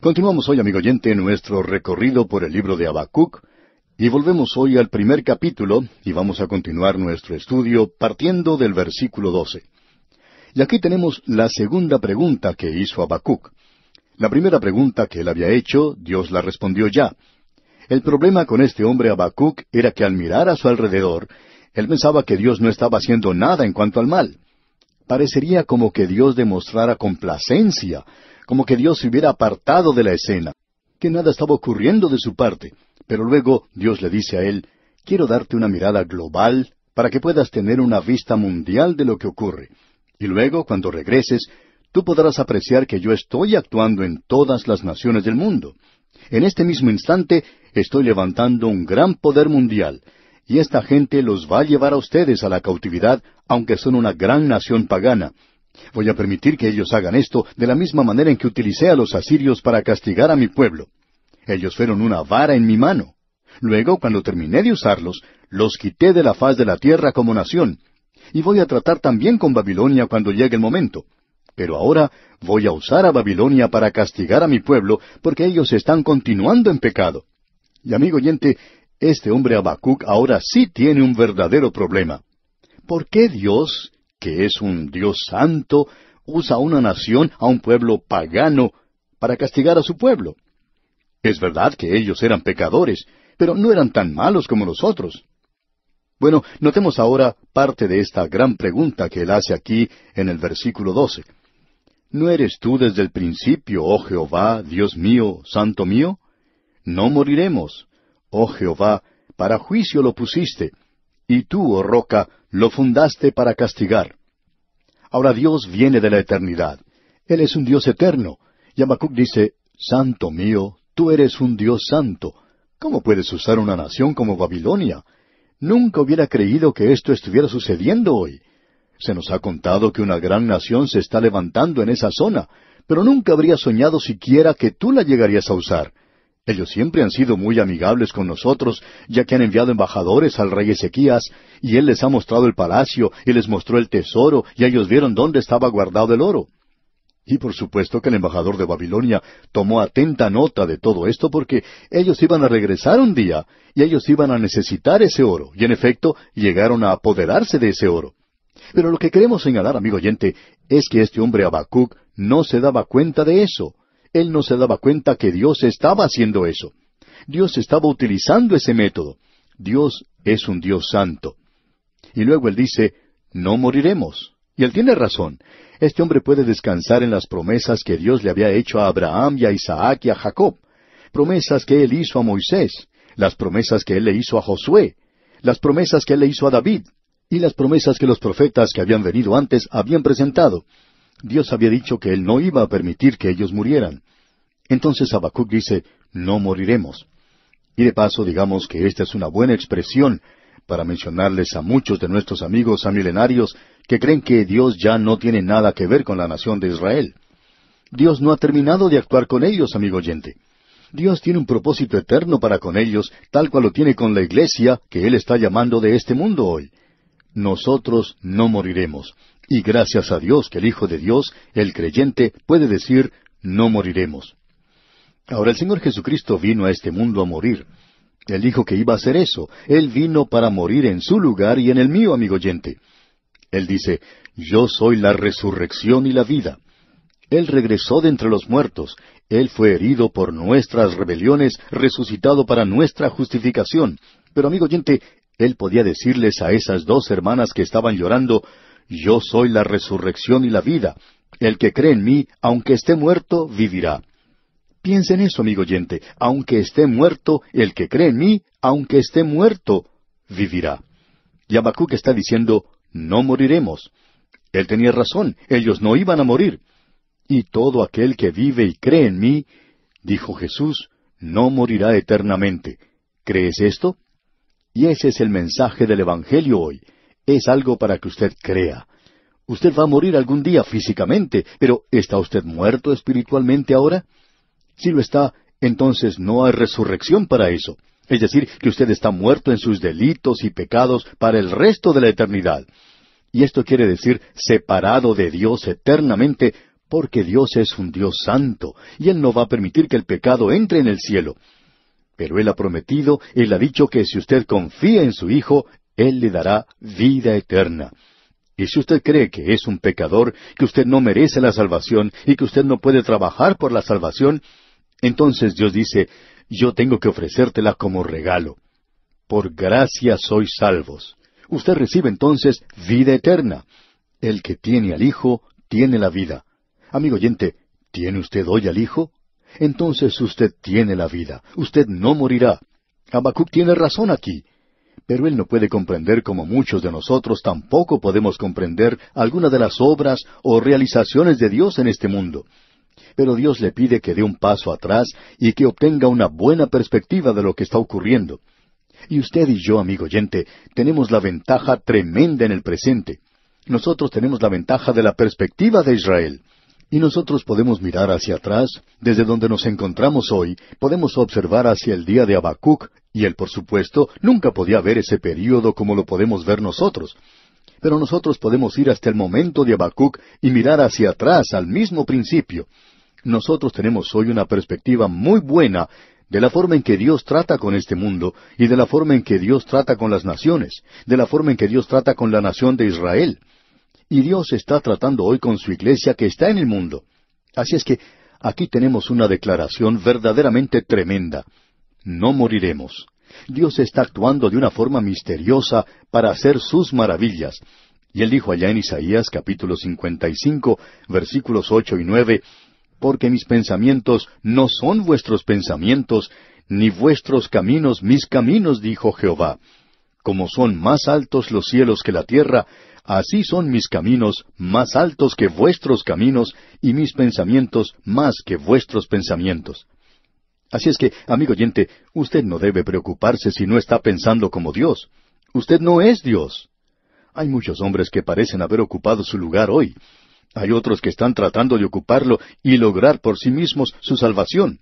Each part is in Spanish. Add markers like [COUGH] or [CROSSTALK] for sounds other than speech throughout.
Continuamos hoy, amigo oyente, nuestro recorrido por el libro de Habacuc y volvemos hoy al primer capítulo y vamos a continuar nuestro estudio partiendo del versículo 12. Y aquí tenemos la segunda pregunta que hizo Habacuc. La primera pregunta que él había hecho, Dios la respondió ya. El problema con este hombre Habacuc era que al mirar a su alrededor, él pensaba que Dios no estaba haciendo nada en cuanto al mal. Parecería como que Dios demostrara complacencia como que Dios se hubiera apartado de la escena, que nada estaba ocurriendo de su parte. Pero luego Dios le dice a él, quiero darte una mirada global para que puedas tener una vista mundial de lo que ocurre. Y luego, cuando regreses, tú podrás apreciar que yo estoy actuando en todas las naciones del mundo. En este mismo instante estoy levantando un gran poder mundial, y esta gente los va a llevar a ustedes a la cautividad, aunque son una gran nación pagana, Voy a permitir que ellos hagan esto de la misma manera en que utilicé a los asirios para castigar a mi pueblo. Ellos fueron una vara en mi mano. Luego, cuando terminé de usarlos, los quité de la faz de la tierra como nación. Y voy a tratar también con Babilonia cuando llegue el momento. Pero ahora voy a usar a Babilonia para castigar a mi pueblo, porque ellos están continuando en pecado. Y amigo oyente, este hombre Abacuc ahora sí tiene un verdadero problema. ¿Por qué Dios es un Dios santo, usa a una nación, a un pueblo pagano, para castigar a su pueblo. Es verdad que ellos eran pecadores, pero no eran tan malos como los otros. Bueno, notemos ahora parte de esta gran pregunta que él hace aquí en el versículo 12. ¿No eres tú desde el principio, oh Jehová, Dios mío, santo mío? No moriremos. Oh Jehová, para juicio lo pusiste, y tú, oh roca, lo fundaste para castigar. Ahora Dios viene de la eternidad. Él es un Dios eterno. Y Habacuc dice, Santo mío, tú eres un Dios santo. ¿Cómo puedes usar una nación como Babilonia? Nunca hubiera creído que esto estuviera sucediendo hoy. Se nos ha contado que una gran nación se está levantando en esa zona, pero nunca habría soñado siquiera que tú la llegarías a usar. Ellos siempre han sido muy amigables con nosotros, ya que han enviado embajadores al rey Ezequías, y él les ha mostrado el palacio, y les mostró el tesoro, y ellos vieron dónde estaba guardado el oro. Y por supuesto que el embajador de Babilonia tomó atenta nota de todo esto porque ellos iban a regresar un día, y ellos iban a necesitar ese oro, y en efecto llegaron a apoderarse de ese oro. Pero lo que queremos señalar, amigo oyente, es que este hombre abacuc no se daba cuenta de eso él no se daba cuenta que Dios estaba haciendo eso. Dios estaba utilizando ese método. Dios es un Dios santo. Y luego él dice, no moriremos. Y él tiene razón. Este hombre puede descansar en las promesas que Dios le había hecho a Abraham y a Isaac y a Jacob. Promesas que él hizo a Moisés, las promesas que él le hizo a Josué, las promesas que él le hizo a David y las promesas que los profetas que habían venido antes habían presentado. Dios había dicho que Él no iba a permitir que ellos murieran. Entonces Habacuc dice, no moriremos. Y de paso digamos que esta es una buena expresión para mencionarles a muchos de nuestros amigos a milenarios que creen que Dios ya no tiene nada que ver con la nación de Israel. Dios no ha terminado de actuar con ellos, amigo oyente. Dios tiene un propósito eterno para con ellos, tal cual lo tiene con la iglesia que Él está llamando de este mundo hoy. Nosotros no moriremos. Y gracias a Dios que el Hijo de Dios, el creyente, puede decir, no moriremos. Ahora el Señor Jesucristo vino a este mundo a morir. Él dijo que iba a hacer eso. Él vino para morir en su lugar y en el mío, amigo oyente. Él dice, yo soy la resurrección y la vida. Él regresó de entre los muertos. Él fue herido por nuestras rebeliones, resucitado para nuestra justificación. Pero amigo oyente, él podía decirles a esas dos hermanas que estaban llorando, yo soy la resurrección y la vida. El que cree en mí, aunque esté muerto, vivirá. Piensa en eso, amigo oyente. Aunque esté muerto, el que cree en mí, aunque esté muerto, vivirá. Y Habacuc está diciendo, no moriremos. Él tenía razón, ellos no iban a morir. Y todo aquel que vive y cree en mí, dijo Jesús, no morirá eternamente. ¿Crees esto? Y ese es el mensaje del Evangelio hoy. Es algo para que usted crea. Usted va a morir algún día físicamente, pero ¿está usted muerto espiritualmente ahora? Si lo está, entonces no hay resurrección para eso. Es decir, que usted está muerto en sus delitos y pecados para el resto de la eternidad. Y esto quiere decir separado de Dios eternamente, porque Dios es un Dios santo, y Él no va a permitir que el pecado entre en el cielo. Pero Él ha prometido, Él ha dicho que si usted confía en su Hijo, él le dará vida eterna. Y si usted cree que es un pecador, que usted no merece la salvación y que usted no puede trabajar por la salvación, entonces Dios dice, yo tengo que ofrecértela como regalo. Por gracia sois salvos. Usted recibe entonces vida eterna. El que tiene al Hijo tiene la vida. Amigo oyente, ¿tiene usted hoy al Hijo? Entonces usted tiene la vida. Usted no morirá. Habacuc tiene razón aquí pero él no puede comprender como muchos de nosotros tampoco podemos comprender alguna de las obras o realizaciones de Dios en este mundo. Pero Dios le pide que dé un paso atrás y que obtenga una buena perspectiva de lo que está ocurriendo. Y usted y yo, amigo oyente, tenemos la ventaja tremenda en el presente. Nosotros tenemos la ventaja de la perspectiva de Israel. Y nosotros podemos mirar hacia atrás, desde donde nos encontramos hoy, podemos observar hacia el día de Habacuc, y él, por supuesto, nunca podía ver ese período como lo podemos ver nosotros. Pero nosotros podemos ir hasta el momento de Habacuc y mirar hacia atrás al mismo principio. Nosotros tenemos hoy una perspectiva muy buena de la forma en que Dios trata con este mundo y de la forma en que Dios trata con las naciones, de la forma en que Dios trata con la nación de Israel. Y Dios está tratando hoy con su iglesia que está en el mundo. Así es que aquí tenemos una declaración verdaderamente tremenda. No moriremos. Dios está actuando de una forma misteriosa para hacer sus maravillas. Y él dijo allá en Isaías capítulo 55, versículos ocho y nueve, Porque mis pensamientos no son vuestros pensamientos, ni vuestros caminos mis caminos, dijo Jehová. Como son más altos los cielos que la tierra, Así son mis caminos más altos que vuestros caminos y mis pensamientos más que vuestros pensamientos. Así es que, amigo oyente, usted no debe preocuparse si no está pensando como Dios. Usted no es Dios. Hay muchos hombres que parecen haber ocupado su lugar hoy. Hay otros que están tratando de ocuparlo y lograr por sí mismos su salvación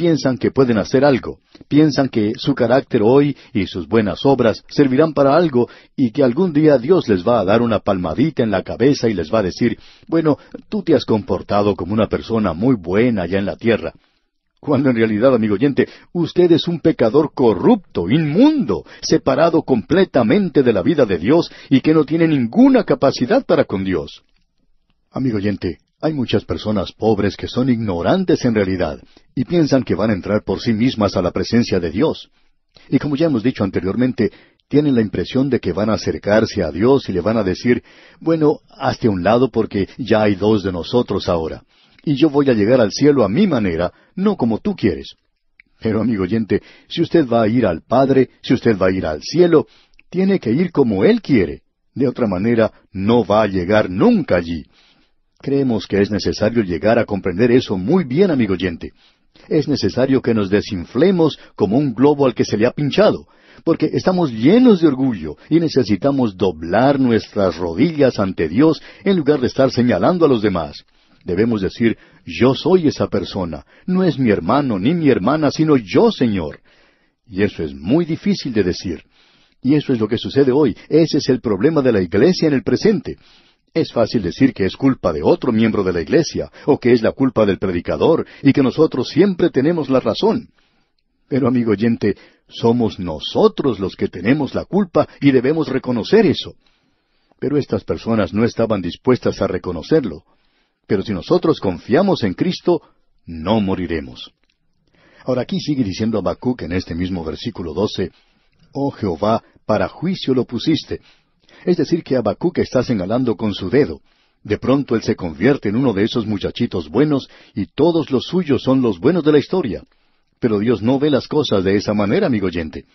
piensan que pueden hacer algo, piensan que su carácter hoy y sus buenas obras servirán para algo y que algún día Dios les va a dar una palmadita en la cabeza y les va a decir, bueno, tú te has comportado como una persona muy buena allá en la tierra. Cuando en realidad, amigo oyente, usted es un pecador corrupto, inmundo, separado completamente de la vida de Dios y que no tiene ninguna capacidad para con Dios. Amigo oyente, hay muchas personas pobres que son ignorantes en realidad y piensan que van a entrar por sí mismas a la presencia de Dios. Y como ya hemos dicho anteriormente, tienen la impresión de que van a acercarse a Dios y le van a decir, bueno, hazte a un lado porque ya hay dos de nosotros ahora. Y yo voy a llegar al cielo a mi manera, no como tú quieres. Pero amigo oyente, si usted va a ir al Padre, si usted va a ir al cielo, tiene que ir como Él quiere. De otra manera, no va a llegar nunca allí. Creemos que es necesario llegar a comprender eso muy bien, amigo oyente. Es necesario que nos desinflemos como un globo al que se le ha pinchado, porque estamos llenos de orgullo y necesitamos doblar nuestras rodillas ante Dios en lugar de estar señalando a los demás. Debemos decir, yo soy esa persona, no es mi hermano ni mi hermana, sino yo, Señor. Y eso es muy difícil de decir. Y eso es lo que sucede hoy. Ese es el problema de la iglesia en el presente. Es fácil decir que es culpa de otro miembro de la iglesia, o que es la culpa del predicador, y que nosotros siempre tenemos la razón. Pero, amigo oyente, somos nosotros los que tenemos la culpa y debemos reconocer eso. Pero estas personas no estaban dispuestas a reconocerlo. Pero si nosotros confiamos en Cristo, no moriremos. Ahora aquí sigue diciendo Habacuc en este mismo versículo 12, Oh Jehová, para juicio lo pusiste, es decir, que que está señalando con su dedo. De pronto él se convierte en uno de esos muchachitos buenos y todos los suyos son los buenos de la historia. Pero Dios no ve las cosas de esa manera, amigo oyente.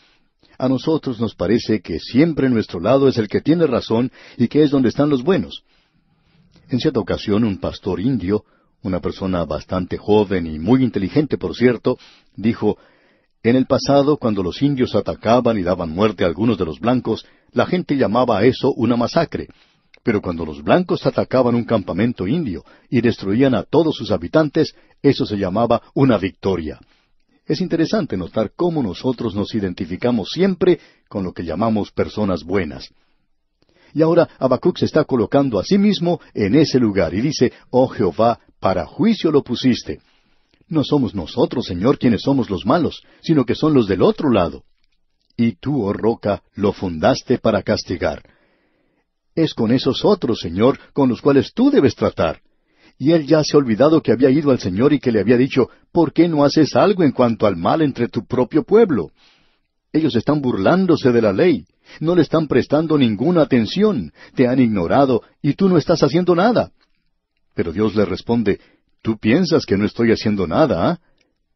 A nosotros nos parece que siempre nuestro lado es el que tiene razón y que es donde están los buenos. En cierta ocasión un pastor indio, una persona bastante joven y muy inteligente, por cierto, dijo, En el pasado, cuando los indios atacaban y daban muerte a algunos de los blancos, la gente llamaba a eso una masacre. Pero cuando los blancos atacaban un campamento indio y destruían a todos sus habitantes, eso se llamaba una victoria. Es interesante notar cómo nosotros nos identificamos siempre con lo que llamamos personas buenas. Y ahora Habacuc se está colocando a sí mismo en ese lugar y dice, Oh Jehová, para juicio lo pusiste. No somos nosotros, Señor, quienes somos los malos, sino que son los del otro lado y tú, oh roca, lo fundaste para castigar. Es con esos otros, Señor, con los cuales tú debes tratar. Y él ya se ha olvidado que había ido al Señor y que le había dicho, ¿por qué no haces algo en cuanto al mal entre tu propio pueblo? Ellos están burlándose de la ley, no le están prestando ninguna atención, te han ignorado y tú no estás haciendo nada. Pero Dios le responde, tú piensas que no estoy haciendo nada, ¿ah?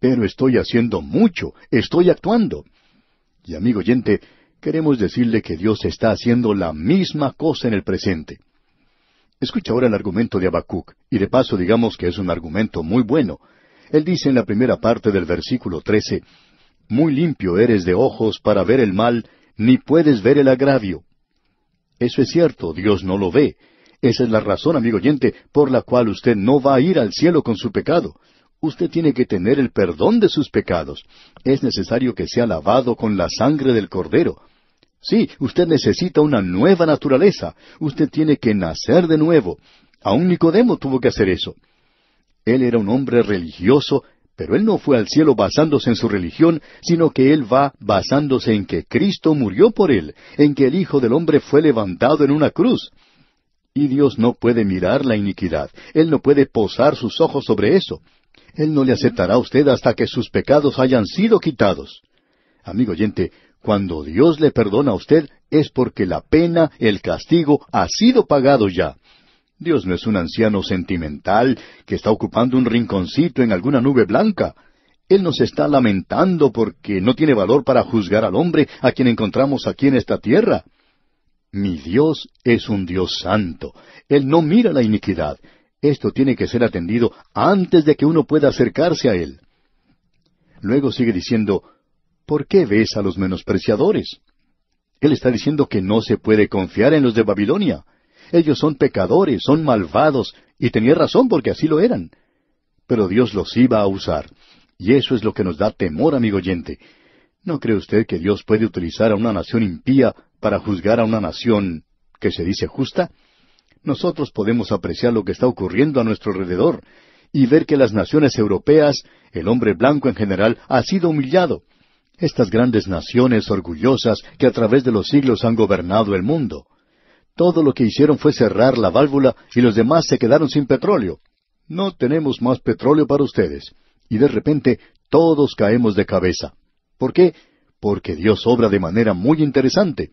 pero estoy haciendo mucho, estoy actuando. Y amigo oyente, queremos decirle que Dios está haciendo la misma cosa en el presente. Escucha ahora el argumento de Habacuc, y de paso digamos que es un argumento muy bueno. Él dice en la primera parte del versículo trece, Muy limpio eres de ojos para ver el mal, ni puedes ver el agravio. Eso es cierto, Dios no lo ve. Esa es la razón, amigo oyente, por la cual usted no va a ir al cielo con su pecado usted tiene que tener el perdón de sus pecados. Es necesario que sea lavado con la sangre del cordero. Sí, usted necesita una nueva naturaleza. Usted tiene que nacer de nuevo. Aún Nicodemo tuvo que hacer eso. Él era un hombre religioso, pero él no fue al cielo basándose en su religión, sino que él va basándose en que Cristo murió por él, en que el Hijo del Hombre fue levantado en una cruz. Y Dios no puede mirar la iniquidad. Él no puede posar sus ojos sobre eso. Él no le aceptará a usted hasta que sus pecados hayan sido quitados. Amigo oyente, cuando Dios le perdona a usted es porque la pena, el castigo, ha sido pagado ya. Dios no es un anciano sentimental que está ocupando un rinconcito en alguna nube blanca. Él nos está lamentando porque no tiene valor para juzgar al hombre a quien encontramos aquí en esta tierra. Mi Dios es un Dios santo. Él no mira la iniquidad. Esto tiene que ser atendido antes de que uno pueda acercarse a Él. Luego sigue diciendo, ¿por qué ves a los menospreciadores? Él está diciendo que no se puede confiar en los de Babilonia. Ellos son pecadores, son malvados, y tenía razón porque así lo eran. Pero Dios los iba a usar. Y eso es lo que nos da temor, amigo oyente. ¿No cree usted que Dios puede utilizar a una nación impía para juzgar a una nación que se dice justa? nosotros podemos apreciar lo que está ocurriendo a nuestro alrededor y ver que las naciones europeas, el hombre blanco en general, ha sido humillado. Estas grandes naciones orgullosas que a través de los siglos han gobernado el mundo. Todo lo que hicieron fue cerrar la válvula y los demás se quedaron sin petróleo. No tenemos más petróleo para ustedes. Y de repente todos caemos de cabeza. ¿Por qué? Porque Dios obra de manera muy interesante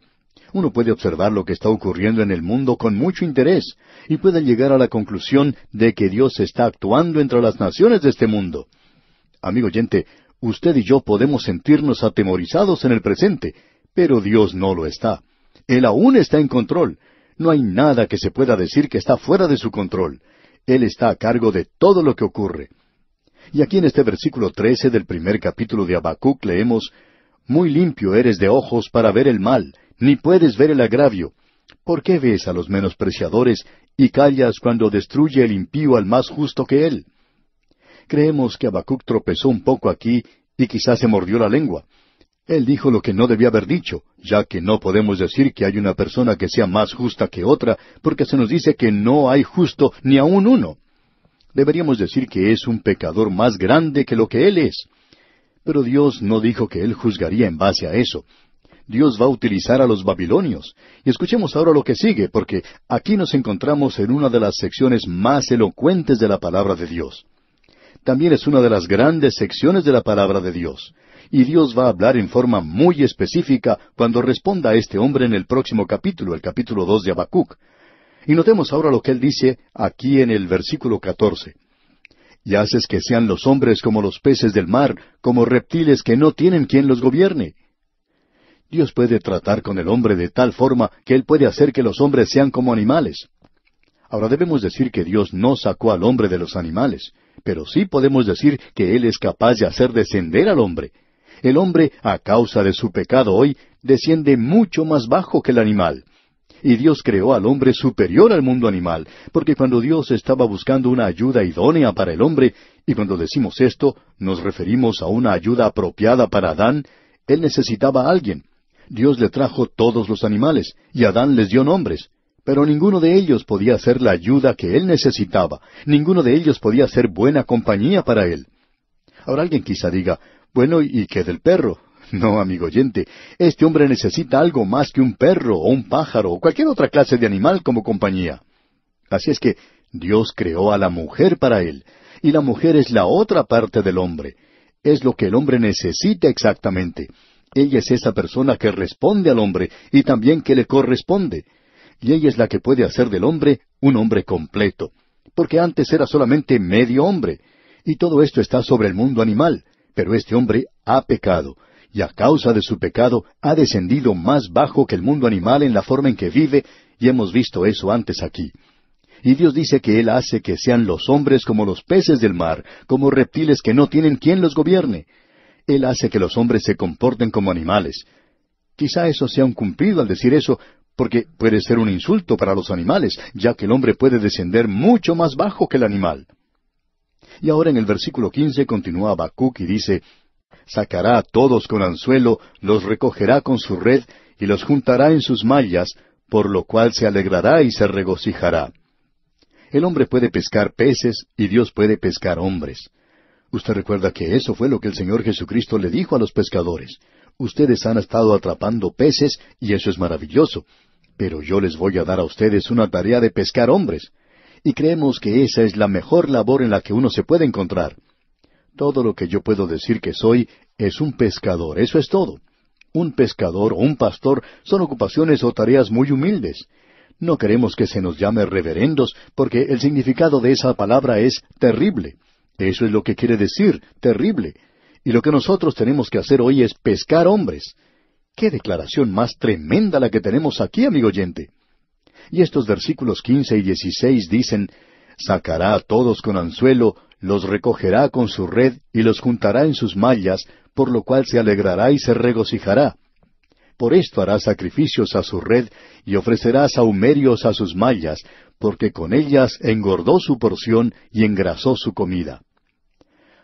uno puede observar lo que está ocurriendo en el mundo con mucho interés y puede llegar a la conclusión de que Dios está actuando entre las naciones de este mundo. Amigo oyente, usted y yo podemos sentirnos atemorizados en el presente, pero Dios no lo está. Él aún está en control. No hay nada que se pueda decir que está fuera de su control. Él está a cargo de todo lo que ocurre. Y aquí en este versículo trece del primer capítulo de Abacuc leemos Muy limpio eres de ojos para ver el mal, ni puedes ver el agravio. ¿Por qué ves a los menospreciadores y callas cuando destruye el impío al más justo que él? Creemos que Abacuc tropezó un poco aquí y quizás se mordió la lengua. Él dijo lo que no debía haber dicho, ya que no podemos decir que hay una persona que sea más justa que otra, porque se nos dice que no hay justo ni aun uno. Deberíamos decir que es un pecador más grande que lo que él es. Pero Dios no dijo que él juzgaría en base a eso, Dios va a utilizar a los babilonios. Y escuchemos ahora lo que sigue, porque aquí nos encontramos en una de las secciones más elocuentes de la palabra de Dios. También es una de las grandes secciones de la palabra de Dios. Y Dios va a hablar en forma muy específica cuando responda a este hombre en el próximo capítulo, el capítulo 2 de Habacuc. Y notemos ahora lo que él dice aquí en el versículo catorce y haces que sean los hombres como los peces del mar, como reptiles que no tienen quien los gobierne. Dios puede tratar con el hombre de tal forma que Él puede hacer que los hombres sean como animales. Ahora debemos decir que Dios no sacó al hombre de los animales, pero sí podemos decir que Él es capaz de hacer descender al hombre. El hombre, a causa de su pecado hoy, desciende mucho más bajo que el animal. Y Dios creó al hombre superior al mundo animal, porque cuando Dios estaba buscando una ayuda idónea para el hombre, y cuando decimos esto, nos referimos a una ayuda apropiada para Adán, él necesitaba a alguien, Dios le trajo todos los animales, y Adán les dio nombres, pero ninguno de ellos podía hacer la ayuda que él necesitaba, ninguno de ellos podía ser buena compañía para él. Ahora alguien quizá diga, bueno, ¿y qué del perro? [LAUGHS] No, amigo oyente, este hombre necesita algo más que un perro o un pájaro o cualquier otra clase de animal como compañía. Así es que Dios creó a la mujer para él, y la mujer es la otra parte del hombre. Es lo que el hombre necesita exactamente. Ella es esa persona que responde al hombre y también que le corresponde. Y ella es la que puede hacer del hombre un hombre completo, porque antes era solamente medio hombre. Y todo esto está sobre el mundo animal, pero este hombre ha pecado, y a causa de su pecado ha descendido más bajo que el mundo animal en la forma en que vive, y hemos visto eso antes aquí. Y Dios dice que Él hace que sean los hombres como los peces del mar, como reptiles que no tienen quien los gobierne. Él hace que los hombres se comporten como animales. Quizá eso sea un cumplido al decir eso, porque puede ser un insulto para los animales, ya que el hombre puede descender mucho más bajo que el animal. Y ahora en el versículo quince continúa Habacuc y dice, Sacará a todos con anzuelo, los recogerá con su red, y los juntará en sus mallas, por lo cual se alegrará y se regocijará. El hombre puede pescar peces y Dios puede pescar hombres. Usted recuerda que eso fue lo que el Señor Jesucristo le dijo a los pescadores. Ustedes han estado atrapando peces y eso es maravilloso, pero yo les voy a dar a ustedes una tarea de pescar hombres. Y creemos que esa es la mejor labor en la que uno se puede encontrar. Todo lo que yo puedo decir que soy es un pescador, eso es todo. Un pescador o un pastor son ocupaciones o tareas muy humildes. No queremos que se nos llame reverendos porque el significado de esa palabra es terrible. Eso es lo que quiere decir, terrible. Y lo que nosotros tenemos que hacer hoy es pescar hombres. Qué declaración más tremenda la que tenemos aquí, amigo oyente. Y estos versículos quince y dieciséis dicen, sacará a todos con anzuelo, los recogerá con su red y los juntará en sus mallas, por lo cual se alegrará y se regocijará. Por esto hará sacrificios a su red y ofrecerá saumerios a sus mallas, porque con ellas engordó su porción y engrasó su comida.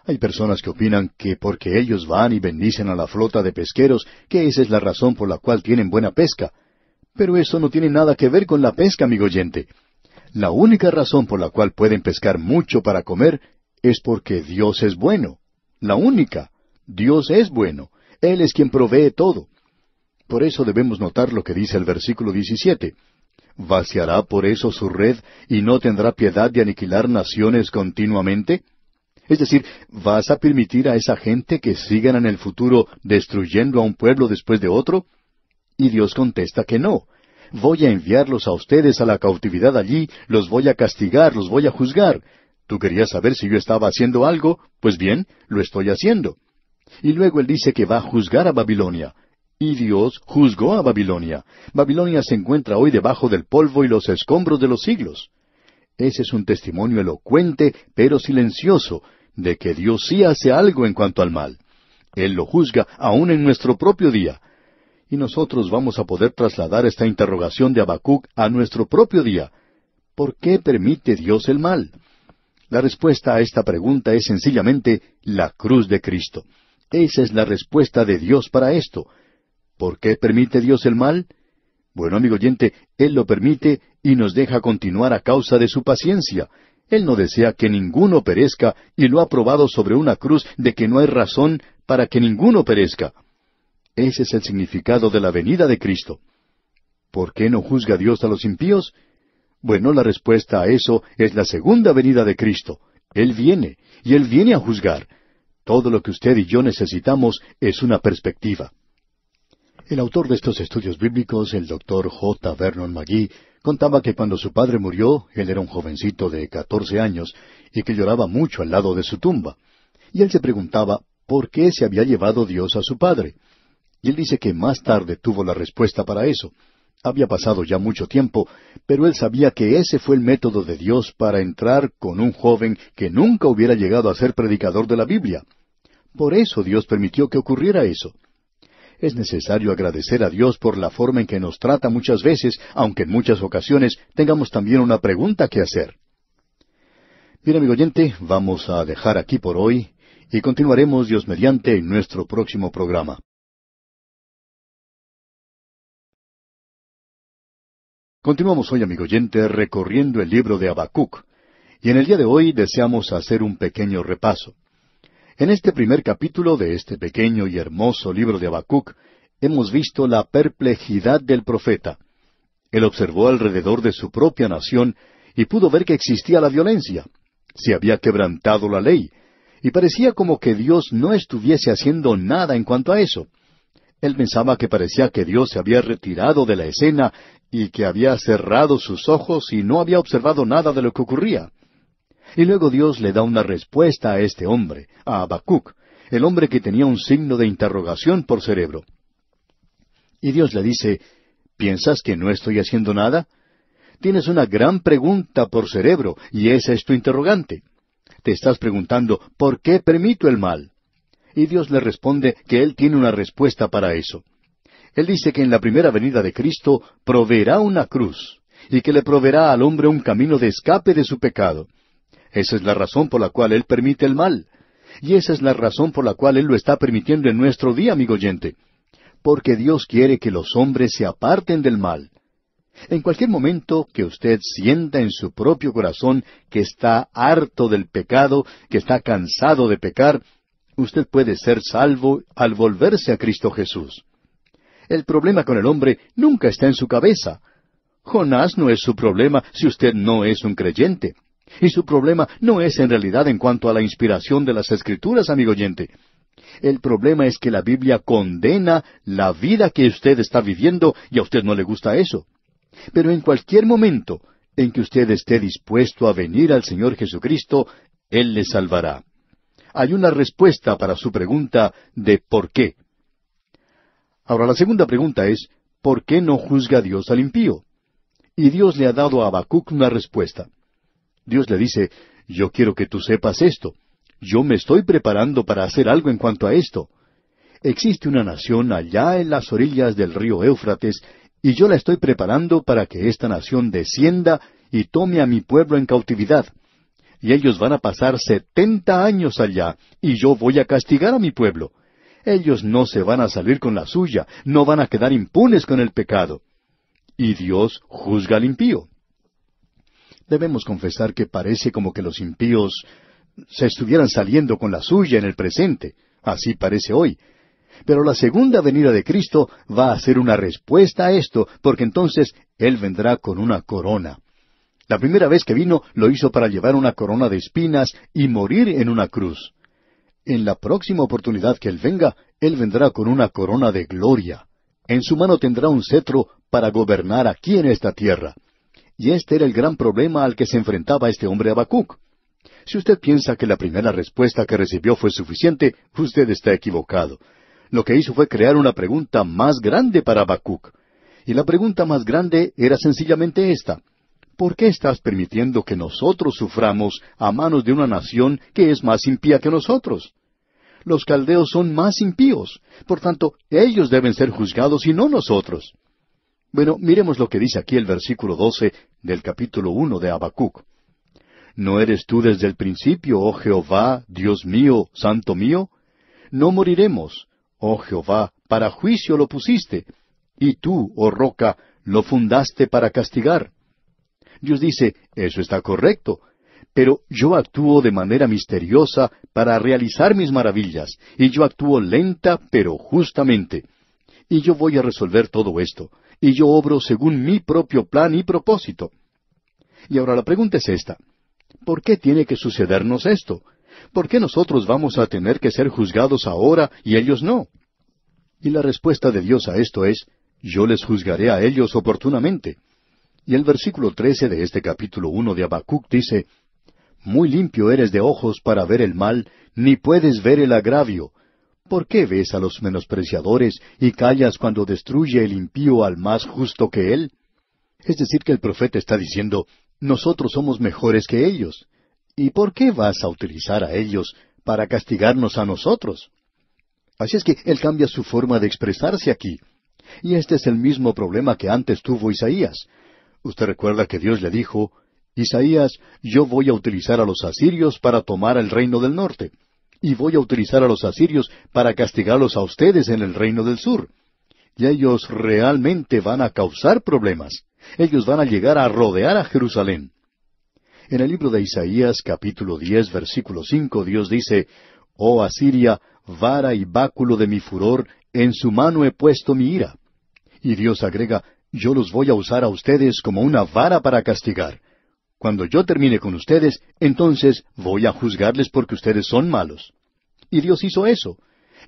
Hay personas que opinan que porque ellos van y bendicen a la flota de pesqueros, que esa es la razón por la cual tienen buena pesca. Pero eso no tiene nada que ver con la pesca, amigo oyente. La única razón por la cual pueden pescar mucho para comer es porque Dios es bueno. La única. Dios es bueno. Él es quien provee todo. Por eso debemos notar lo que dice el versículo 17 vaciará por eso su red y no tendrá piedad de aniquilar naciones continuamente? Es decir, ¿vas a permitir a esa gente que sigan en el futuro destruyendo a un pueblo después de otro? Y Dios contesta que no. Voy a enviarlos a ustedes a la cautividad allí, los voy a castigar, los voy a juzgar. Tú querías saber si yo estaba haciendo algo, pues bien, lo estoy haciendo. Y luego él dice que va a juzgar a Babilonia. Y Dios juzgó a Babilonia. Babilonia se encuentra hoy debajo del polvo y los escombros de los siglos. Ese es un testimonio elocuente, pero silencioso, de que Dios sí hace algo en cuanto al mal. Él lo juzga aún en nuestro propio día. Y nosotros vamos a poder trasladar esta interrogación de Habacuc a nuestro propio día. ¿Por qué permite Dios el mal? La respuesta a esta pregunta es sencillamente la cruz de Cristo. Esa es la respuesta de Dios para esto. ¿Por qué permite Dios el mal? Bueno, amigo oyente, Él lo permite y nos deja continuar a causa de su paciencia. Él no desea que ninguno perezca y lo ha probado sobre una cruz de que no hay razón para que ninguno perezca. Ese es el significado de la venida de Cristo. ¿Por qué no juzga Dios a los impíos? Bueno, la respuesta a eso es la segunda venida de Cristo. Él viene, y Él viene a juzgar. Todo lo que usted y yo necesitamos es una perspectiva. El autor de estos estudios bíblicos, el doctor J. Vernon McGee, contaba que cuando su padre murió, él era un jovencito de catorce años y que lloraba mucho al lado de su tumba. Y él se preguntaba por qué se había llevado Dios a su padre. Y él dice que más tarde tuvo la respuesta para eso. Había pasado ya mucho tiempo, pero él sabía que ese fue el método de Dios para entrar con un joven que nunca hubiera llegado a ser predicador de la Biblia. Por eso Dios permitió que ocurriera eso. Es necesario agradecer a Dios por la forma en que nos trata muchas veces, aunque en muchas ocasiones tengamos también una pregunta que hacer. Bien, amigo oyente, vamos a dejar aquí por hoy y continuaremos Dios mediante en nuestro próximo programa. Continuamos hoy, amigo oyente, recorriendo el libro de Habacuc, y en el día de hoy deseamos hacer un pequeño repaso. En este primer capítulo de este pequeño y hermoso libro de Habacuc, hemos visto la perplejidad del profeta. Él observó alrededor de su propia nación y pudo ver que existía la violencia. Se había quebrantado la ley, y parecía como que Dios no estuviese haciendo nada en cuanto a eso. Él pensaba que parecía que Dios se había retirado de la escena y que había cerrado sus ojos y no había observado nada de lo que ocurría. Y luego Dios le da una respuesta a este hombre, a Habacuc, el hombre que tenía un signo de interrogación por cerebro. Y Dios le dice, ¿piensas que no estoy haciendo nada? Tienes una gran pregunta por cerebro, y esa es tu interrogante. Te estás preguntando, ¿por qué permito el mal? Y Dios le responde que Él tiene una respuesta para eso. Él dice que en la primera venida de Cristo proveerá una cruz, y que le proveerá al hombre un camino de escape de su pecado esa es la razón por la cual Él permite el mal. Y esa es la razón por la cual Él lo está permitiendo en nuestro día, amigo oyente. Porque Dios quiere que los hombres se aparten del mal. En cualquier momento que usted sienta en su propio corazón que está harto del pecado, que está cansado de pecar, usted puede ser salvo al volverse a Cristo Jesús. El problema con el hombre nunca está en su cabeza. Jonás no es su problema si usted no es un creyente. Y su problema no es en realidad en cuanto a la inspiración de las escrituras, amigo oyente. El problema es que la Biblia condena la vida que usted está viviendo y a usted no le gusta eso. Pero en cualquier momento en que usted esté dispuesto a venir al Señor Jesucristo, Él le salvará. Hay una respuesta para su pregunta de por qué. Ahora la segunda pregunta es, ¿por qué no juzga Dios al impío? Y Dios le ha dado a Habacuc una respuesta. Dios le dice, yo quiero que tú sepas esto. Yo me estoy preparando para hacer algo en cuanto a esto. Existe una nación allá en las orillas del río Éufrates, y yo la estoy preparando para que esta nación descienda y tome a mi pueblo en cautividad. Y ellos van a pasar setenta años allá, y yo voy a castigar a mi pueblo. Ellos no se van a salir con la suya, no van a quedar impunes con el pecado. Y Dios juzga al impío. Debemos confesar que parece como que los impíos se estuvieran saliendo con la suya en el presente. Así parece hoy. Pero la segunda venida de Cristo va a ser una respuesta a esto, porque entonces Él vendrá con una corona. La primera vez que vino lo hizo para llevar una corona de espinas y morir en una cruz. En la próxima oportunidad que Él venga, Él vendrá con una corona de gloria. En su mano tendrá un cetro para gobernar aquí en esta tierra. Y este era el gran problema al que se enfrentaba este hombre Habacuc. Si usted piensa que la primera respuesta que recibió fue suficiente, usted está equivocado. Lo que hizo fue crear una pregunta más grande para Habacuc. Y la pregunta más grande era sencillamente esta. ¿Por qué estás permitiendo que nosotros suframos a manos de una nación que es más impía que nosotros? Los caldeos son más impíos, por tanto, ellos deben ser juzgados y no nosotros. Bueno, miremos lo que dice aquí el versículo doce del capítulo uno de Habacuc. ¿No eres tú desde el principio, oh Jehová, Dios mío, santo mío? No moriremos, oh Jehová, para juicio lo pusiste, y tú, oh roca, lo fundaste para castigar. Dios dice, eso está correcto, pero yo actúo de manera misteriosa para realizar mis maravillas, y yo actúo lenta pero justamente. Y yo voy a resolver todo esto y yo obro según mi propio plan y propósito. Y ahora la pregunta es esta. ¿Por qué tiene que sucedernos esto? ¿Por qué nosotros vamos a tener que ser juzgados ahora y ellos no? Y la respuesta de Dios a esto es, yo les juzgaré a ellos oportunamente. Y el versículo trece de este capítulo uno de Abacuc dice, Muy limpio eres de ojos para ver el mal, ni puedes ver el agravio, ¿Por qué ves a los menospreciadores y callas cuando destruye el impío al más justo que él? Es decir, que el profeta está diciendo, nosotros somos mejores que ellos. ¿Y por qué vas a utilizar a ellos para castigarnos a nosotros? Así es que él cambia su forma de expresarse aquí. Y este es el mismo problema que antes tuvo Isaías. Usted recuerda que Dios le dijo, Isaías, yo voy a utilizar a los asirios para tomar el reino del norte y voy a utilizar a los asirios para castigarlos a ustedes en el reino del sur. Y ellos realmente van a causar problemas. Ellos van a llegar a rodear a Jerusalén. En el libro de Isaías capítulo 10 versículo 5 Dios dice, Oh Asiria, vara y báculo de mi furor, en su mano he puesto mi ira. Y Dios agrega, yo los voy a usar a ustedes como una vara para castigar. Cuando yo termine con ustedes, entonces voy a juzgarles porque ustedes son malos. Y Dios hizo eso.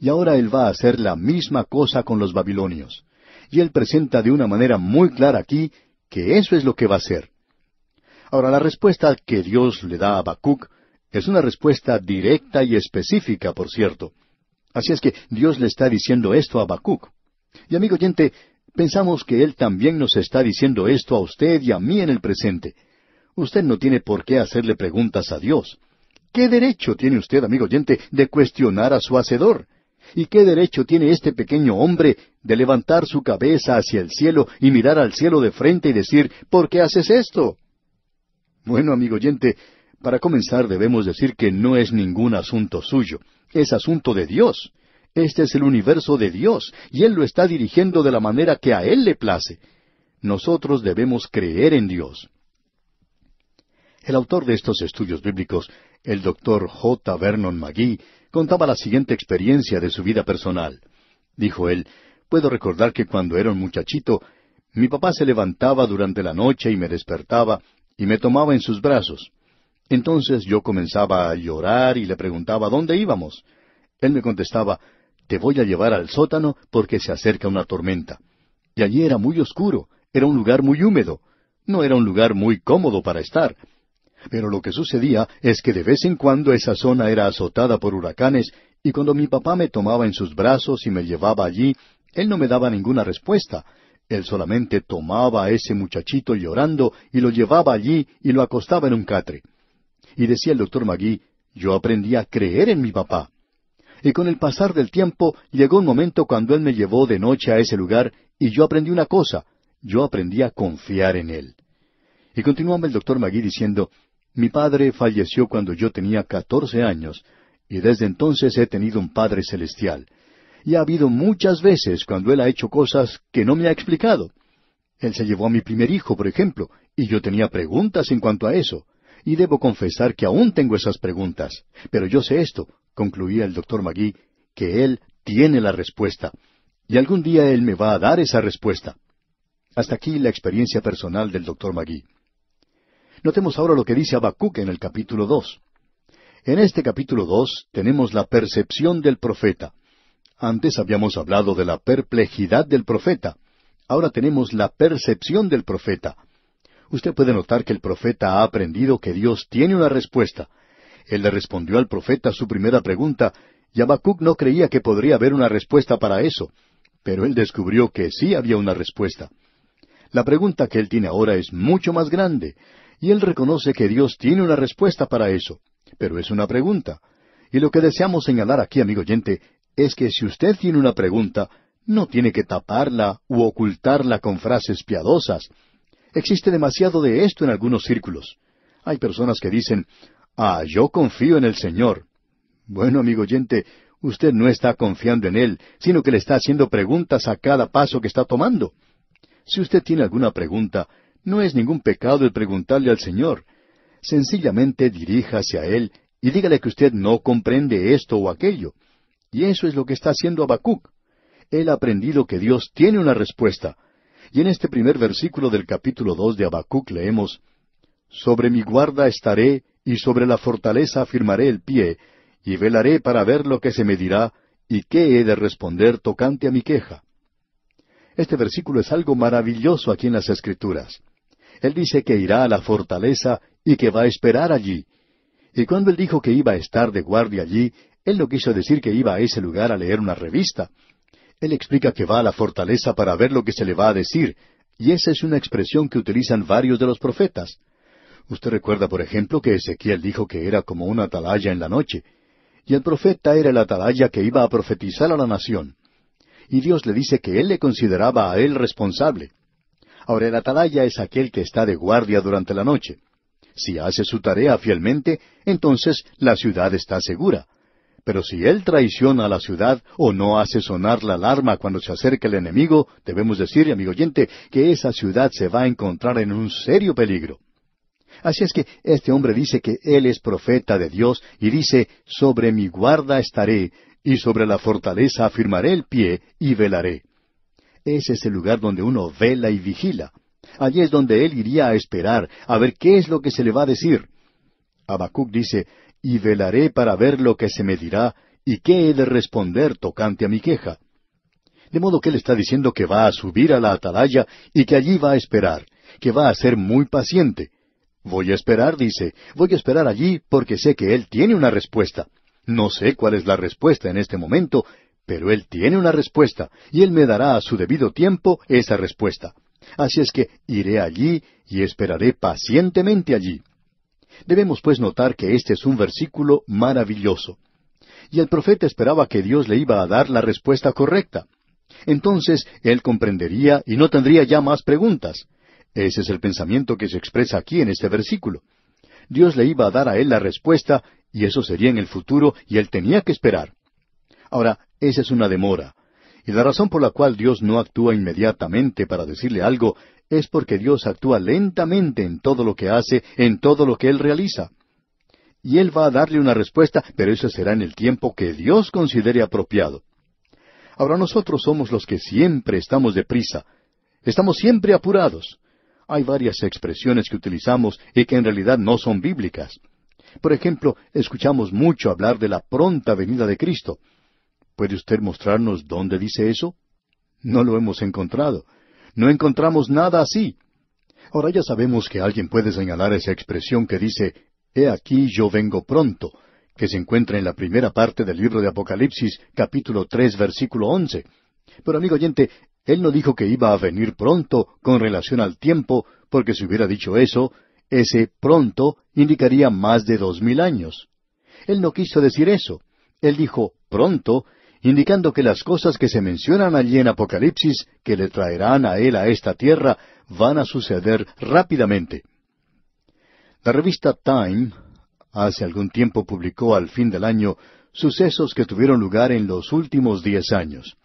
Y ahora Él va a hacer la misma cosa con los babilonios. Y Él presenta de una manera muy clara aquí que eso es lo que va a hacer. Ahora, la respuesta que Dios le da a Habacuc es una respuesta directa y específica, por cierto. Así es que Dios le está diciendo esto a Habacuc. Y amigo oyente, pensamos que Él también nos está diciendo esto a usted y a mí en el presente. Usted no tiene por qué hacerle preguntas a Dios. ¿Qué derecho tiene usted, amigo oyente, de cuestionar a su Hacedor? ¿Y qué derecho tiene este pequeño hombre de levantar su cabeza hacia el cielo y mirar al cielo de frente y decir, ¿por qué haces esto? Bueno, amigo oyente, para comenzar debemos decir que no es ningún asunto suyo, es asunto de Dios. Este es el universo de Dios y Él lo está dirigiendo de la manera que a Él le place. Nosotros debemos creer en Dios. El autor de estos estudios bíblicos, el doctor J. Vernon McGee, contaba la siguiente experiencia de su vida personal. Dijo él, puedo recordar que cuando era un muchachito, mi papá se levantaba durante la noche y me despertaba y me tomaba en sus brazos. Entonces yo comenzaba a llorar y le preguntaba dónde íbamos. Él me contestaba, te voy a llevar al sótano porque se acerca una tormenta. Y allí era muy oscuro, era un lugar muy húmedo, no era un lugar muy cómodo para estar. Pero lo que sucedía es que de vez en cuando esa zona era azotada por huracanes y cuando mi papá me tomaba en sus brazos y me llevaba allí, él no me daba ninguna respuesta. Él solamente tomaba a ese muchachito llorando y lo llevaba allí y lo acostaba en un catre. Y decía el doctor Magui, yo aprendí a creer en mi papá. Y con el pasar del tiempo llegó un momento cuando él me llevó de noche a ese lugar y yo aprendí una cosa, yo aprendí a confiar en él. Y continuaba el doctor Magui diciendo, mi padre falleció cuando yo tenía catorce años, y desde entonces he tenido un Padre Celestial. Y ha habido muchas veces cuando Él ha hecho cosas que no me ha explicado. Él se llevó a mi primer hijo, por ejemplo, y yo tenía preguntas en cuanto a eso. Y debo confesar que aún tengo esas preguntas. Pero yo sé esto, concluía el doctor Magui, que Él tiene la respuesta. Y algún día Él me va a dar esa respuesta. Hasta aquí la experiencia personal del doctor Magui. Notemos ahora lo que dice Habacuc en el capítulo dos. En este capítulo dos tenemos la percepción del profeta. Antes habíamos hablado de la perplejidad del profeta. Ahora tenemos la percepción del profeta. Usted puede notar que el profeta ha aprendido que Dios tiene una respuesta. Él le respondió al profeta su primera pregunta, y Habacuc no creía que podría haber una respuesta para eso, pero él descubrió que sí había una respuesta. La pregunta que él tiene ahora es mucho más grande, y él reconoce que Dios tiene una respuesta para eso, pero es una pregunta. Y lo que deseamos señalar aquí, amigo oyente, es que si usted tiene una pregunta, no tiene que taparla u ocultarla con frases piadosas. Existe demasiado de esto en algunos círculos. Hay personas que dicen, ah, yo confío en el Señor. Bueno, amigo oyente, usted no está confiando en Él, sino que le está haciendo preguntas a cada paso que está tomando. Si usted tiene alguna pregunta, no es ningún pecado el preguntarle al Señor. Sencillamente diríjase a Él y dígale que usted no comprende esto o aquello. Y eso es lo que está haciendo Habacuc. Él ha aprendido que Dios tiene una respuesta. Y en este primer versículo del capítulo dos de Habacuc leemos Sobre mi guarda estaré, y sobre la fortaleza afirmaré el pie, y velaré para ver lo que se me dirá, y qué he de responder tocante a mi queja. Este versículo es algo maravilloso aquí en las Escrituras. Él dice que irá a la fortaleza y que va a esperar allí. Y cuando él dijo que iba a estar de guardia allí, él no quiso decir que iba a ese lugar a leer una revista. Él explica que va a la fortaleza para ver lo que se le va a decir, y esa es una expresión que utilizan varios de los profetas. Usted recuerda, por ejemplo, que Ezequiel dijo que era como una atalaya en la noche, y el profeta era el atalaya que iba a profetizar a la nación. Y Dios le dice que él le consideraba a él responsable. Ahora el atalaya es aquel que está de guardia durante la noche. Si hace su tarea fielmente, entonces la ciudad está segura. Pero si él traiciona a la ciudad o no hace sonar la alarma cuando se acerca el enemigo, debemos decir, amigo oyente, que esa ciudad se va a encontrar en un serio peligro. Así es que este hombre dice que él es profeta de Dios y dice, sobre mi guarda estaré y sobre la fortaleza afirmaré el pie y velaré es ese lugar donde uno vela y vigila. Allí es donde él iría a esperar, a ver qué es lo que se le va a decir. Habacuc dice, y velaré para ver lo que se me dirá y qué he de responder tocante a mi queja. De modo que él está diciendo que va a subir a la atalaya y que allí va a esperar, que va a ser muy paciente. Voy a esperar, dice, voy a esperar allí porque sé que él tiene una respuesta. No sé cuál es la respuesta en este momento, pero Él tiene una respuesta, y Él me dará a su debido tiempo esa respuesta. Así es que iré allí y esperaré pacientemente allí. Debemos pues notar que este es un versículo maravilloso. Y el profeta esperaba que Dios le iba a dar la respuesta correcta. Entonces él comprendería y no tendría ya más preguntas. Ese es el pensamiento que se expresa aquí en este versículo. Dios le iba a dar a él la respuesta y eso sería en el futuro y él tenía que esperar. Ahora, esa es una demora. Y la razón por la cual Dios no actúa inmediatamente para decirle algo es porque Dios actúa lentamente en todo lo que hace, en todo lo que Él realiza. Y Él va a darle una respuesta, pero eso será en el tiempo que Dios considere apropiado. Ahora nosotros somos los que siempre estamos deprisa. Estamos siempre apurados. Hay varias expresiones que utilizamos y que en realidad no son bíblicas. Por ejemplo, escuchamos mucho hablar de la pronta venida de Cristo. ¿Puede usted mostrarnos dónde dice eso? No lo hemos encontrado. No encontramos nada así. Ahora ya sabemos que alguien puede señalar esa expresión que dice, He aquí yo vengo pronto, que se encuentra en la primera parte del libro de Apocalipsis, capítulo 3, versículo 11. Pero amigo oyente, él no dijo que iba a venir pronto con relación al tiempo, porque si hubiera dicho eso, ese pronto indicaría más de dos mil años. Él no quiso decir eso. Él dijo pronto indicando que las cosas que se mencionan allí en Apocalipsis, que le traerán a él a esta tierra, van a suceder rápidamente. La revista Time hace algún tiempo publicó al fin del año sucesos que tuvieron lugar en los últimos diez años.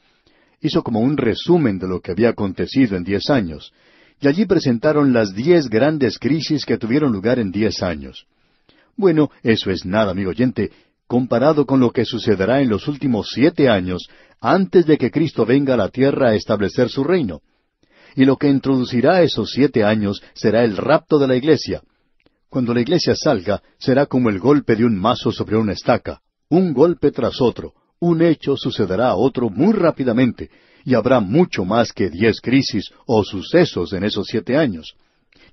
Hizo como un resumen de lo que había acontecido en diez años, y allí presentaron las diez grandes crisis que tuvieron lugar en diez años. Bueno, eso es nada, amigo oyente, comparado con lo que sucederá en los últimos siete años antes de que Cristo venga a la tierra a establecer su reino. Y lo que introducirá esos siete años será el rapto de la iglesia. Cuando la iglesia salga, será como el golpe de un mazo sobre una estaca, un golpe tras otro, un hecho sucederá a otro muy rápidamente, y habrá mucho más que diez crisis o sucesos en esos siete años.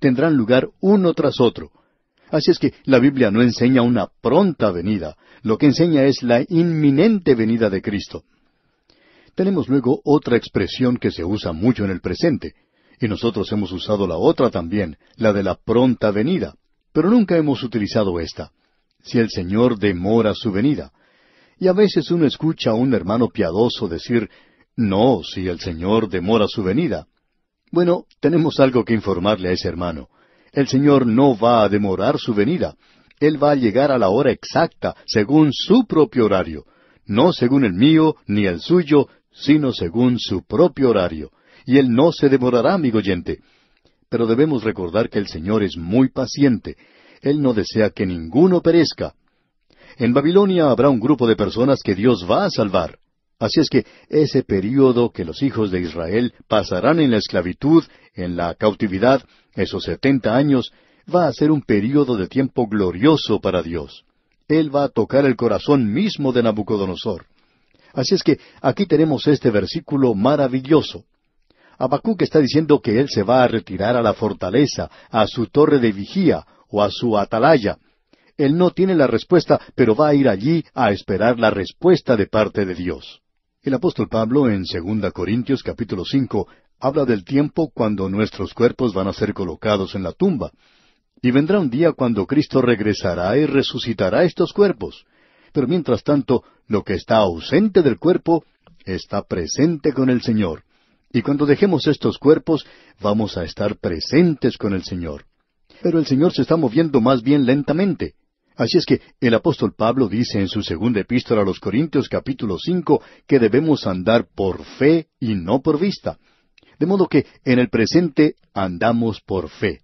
Tendrán lugar uno tras otro. Así es que la Biblia no enseña una pronta venida, lo que enseña es la inminente venida de Cristo. Tenemos luego otra expresión que se usa mucho en el presente, y nosotros hemos usado la otra también, la de la pronta venida, pero nunca hemos utilizado esta. Si el Señor demora su venida. Y a veces uno escucha a un hermano piadoso decir, no, si el Señor demora su venida. Bueno, tenemos algo que informarle a ese hermano. El Señor no va a demorar su venida, él va a llegar a la hora exacta, según su propio horario, no según el mío ni el suyo, sino según su propio horario. Y Él no se demorará, amigo oyente. Pero debemos recordar que el Señor es muy paciente. Él no desea que ninguno perezca. En Babilonia habrá un grupo de personas que Dios va a salvar. Así es que ese período que los hijos de Israel pasarán en la esclavitud, en la cautividad, esos setenta años, va a ser un período de tiempo glorioso para Dios. Él va a tocar el corazón mismo de Nabucodonosor. Así es que aquí tenemos este versículo maravilloso. Habacuc está diciendo que él se va a retirar a la fortaleza, a su torre de vigía o a su atalaya. Él no tiene la respuesta, pero va a ir allí a esperar la respuesta de parte de Dios. El apóstol Pablo en 2 Corintios capítulo 5 habla del tiempo cuando nuestros cuerpos van a ser colocados en la tumba, y vendrá un día cuando Cristo regresará y resucitará estos cuerpos. Pero mientras tanto, lo que está ausente del cuerpo está presente con el Señor. Y cuando dejemos estos cuerpos, vamos a estar presentes con el Señor. Pero el Señor se está moviendo más bien lentamente. Así es que el apóstol Pablo dice en su segunda epístola a los Corintios capítulo cinco que debemos andar por fe y no por vista. De modo que en el presente andamos por fe.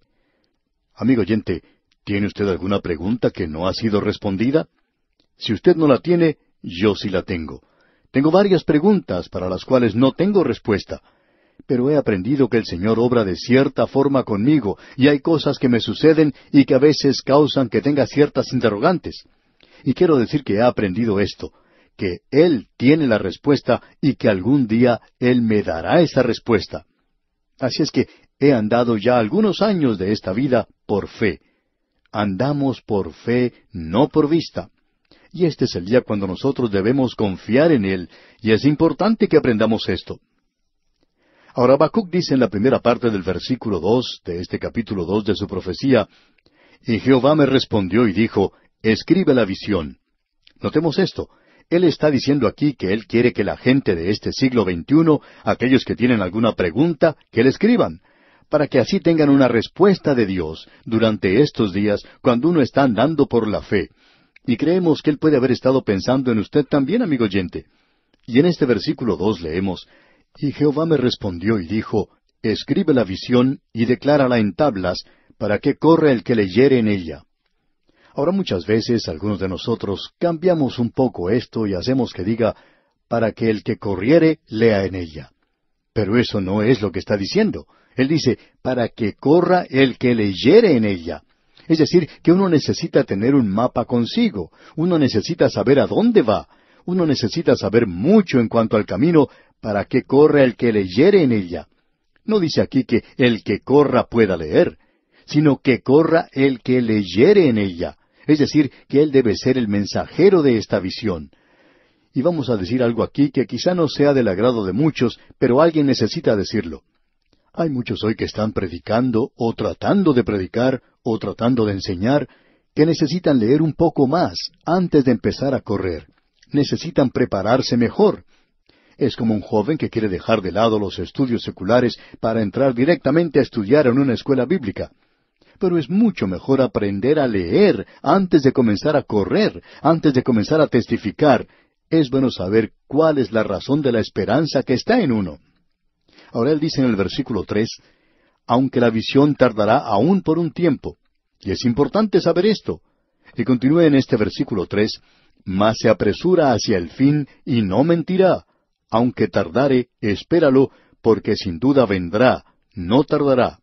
Amigo oyente, ¿tiene usted alguna pregunta que no ha sido respondida? Si usted no la tiene, yo sí la tengo. Tengo varias preguntas para las cuales no tengo respuesta, pero he aprendido que el Señor obra de cierta forma conmigo y hay cosas que me suceden y que a veces causan que tenga ciertas interrogantes. Y quiero decir que he aprendido esto, que Él tiene la respuesta y que algún día Él me dará esa respuesta. Así es que he andado ya algunos años de esta vida por fe. Andamos por fe, no por vista. Y este es el día cuando nosotros debemos confiar en Él, y es importante que aprendamos esto. Ahora Habacuc dice en la primera parte del versículo dos de este capítulo dos de su profecía, Y Jehová me respondió y dijo, Escribe la visión. Notemos esto. Él está diciendo aquí que él quiere que la gente de este siglo XXI, aquellos que tienen alguna pregunta, que le escriban para que así tengan una respuesta de Dios durante estos días cuando uno está andando por la fe. Y creemos que Él puede haber estado pensando en usted también, amigo oyente. Y en este versículo dos leemos, Y Jehová me respondió y dijo, Escribe la visión y declárala en tablas, para que corra el que leyere en ella. Ahora muchas veces algunos de nosotros cambiamos un poco esto y hacemos que diga, para que el que corriere lea en ella. Pero eso no es lo que está diciendo. Él dice, para que corra el que leyere en ella. Es decir, que uno necesita tener un mapa consigo, uno necesita saber a dónde va, uno necesita saber mucho en cuanto al camino para que corra el que leyere en ella. No dice aquí que el que corra pueda leer, sino que corra el que leyere en ella. Es decir, que él debe ser el mensajero de esta visión. Y vamos a decir algo aquí que quizá no sea del agrado de muchos, pero alguien necesita decirlo. Hay muchos hoy que están predicando o tratando de predicar o tratando de enseñar que necesitan leer un poco más antes de empezar a correr. Necesitan prepararse mejor. Es como un joven que quiere dejar de lado los estudios seculares para entrar directamente a estudiar en una escuela bíblica. Pero es mucho mejor aprender a leer antes de comenzar a correr, antes de comenzar a testificar. Es bueno saber cuál es la razón de la esperanza que está en uno. Ahora él dice en el versículo 3, aunque la visión tardará aún por un tiempo. Y es importante saber esto. Y continúe en este versículo 3, mas se apresura hacia el fin y no mentirá. Aunque tardare, espéralo, porque sin duda vendrá, no tardará.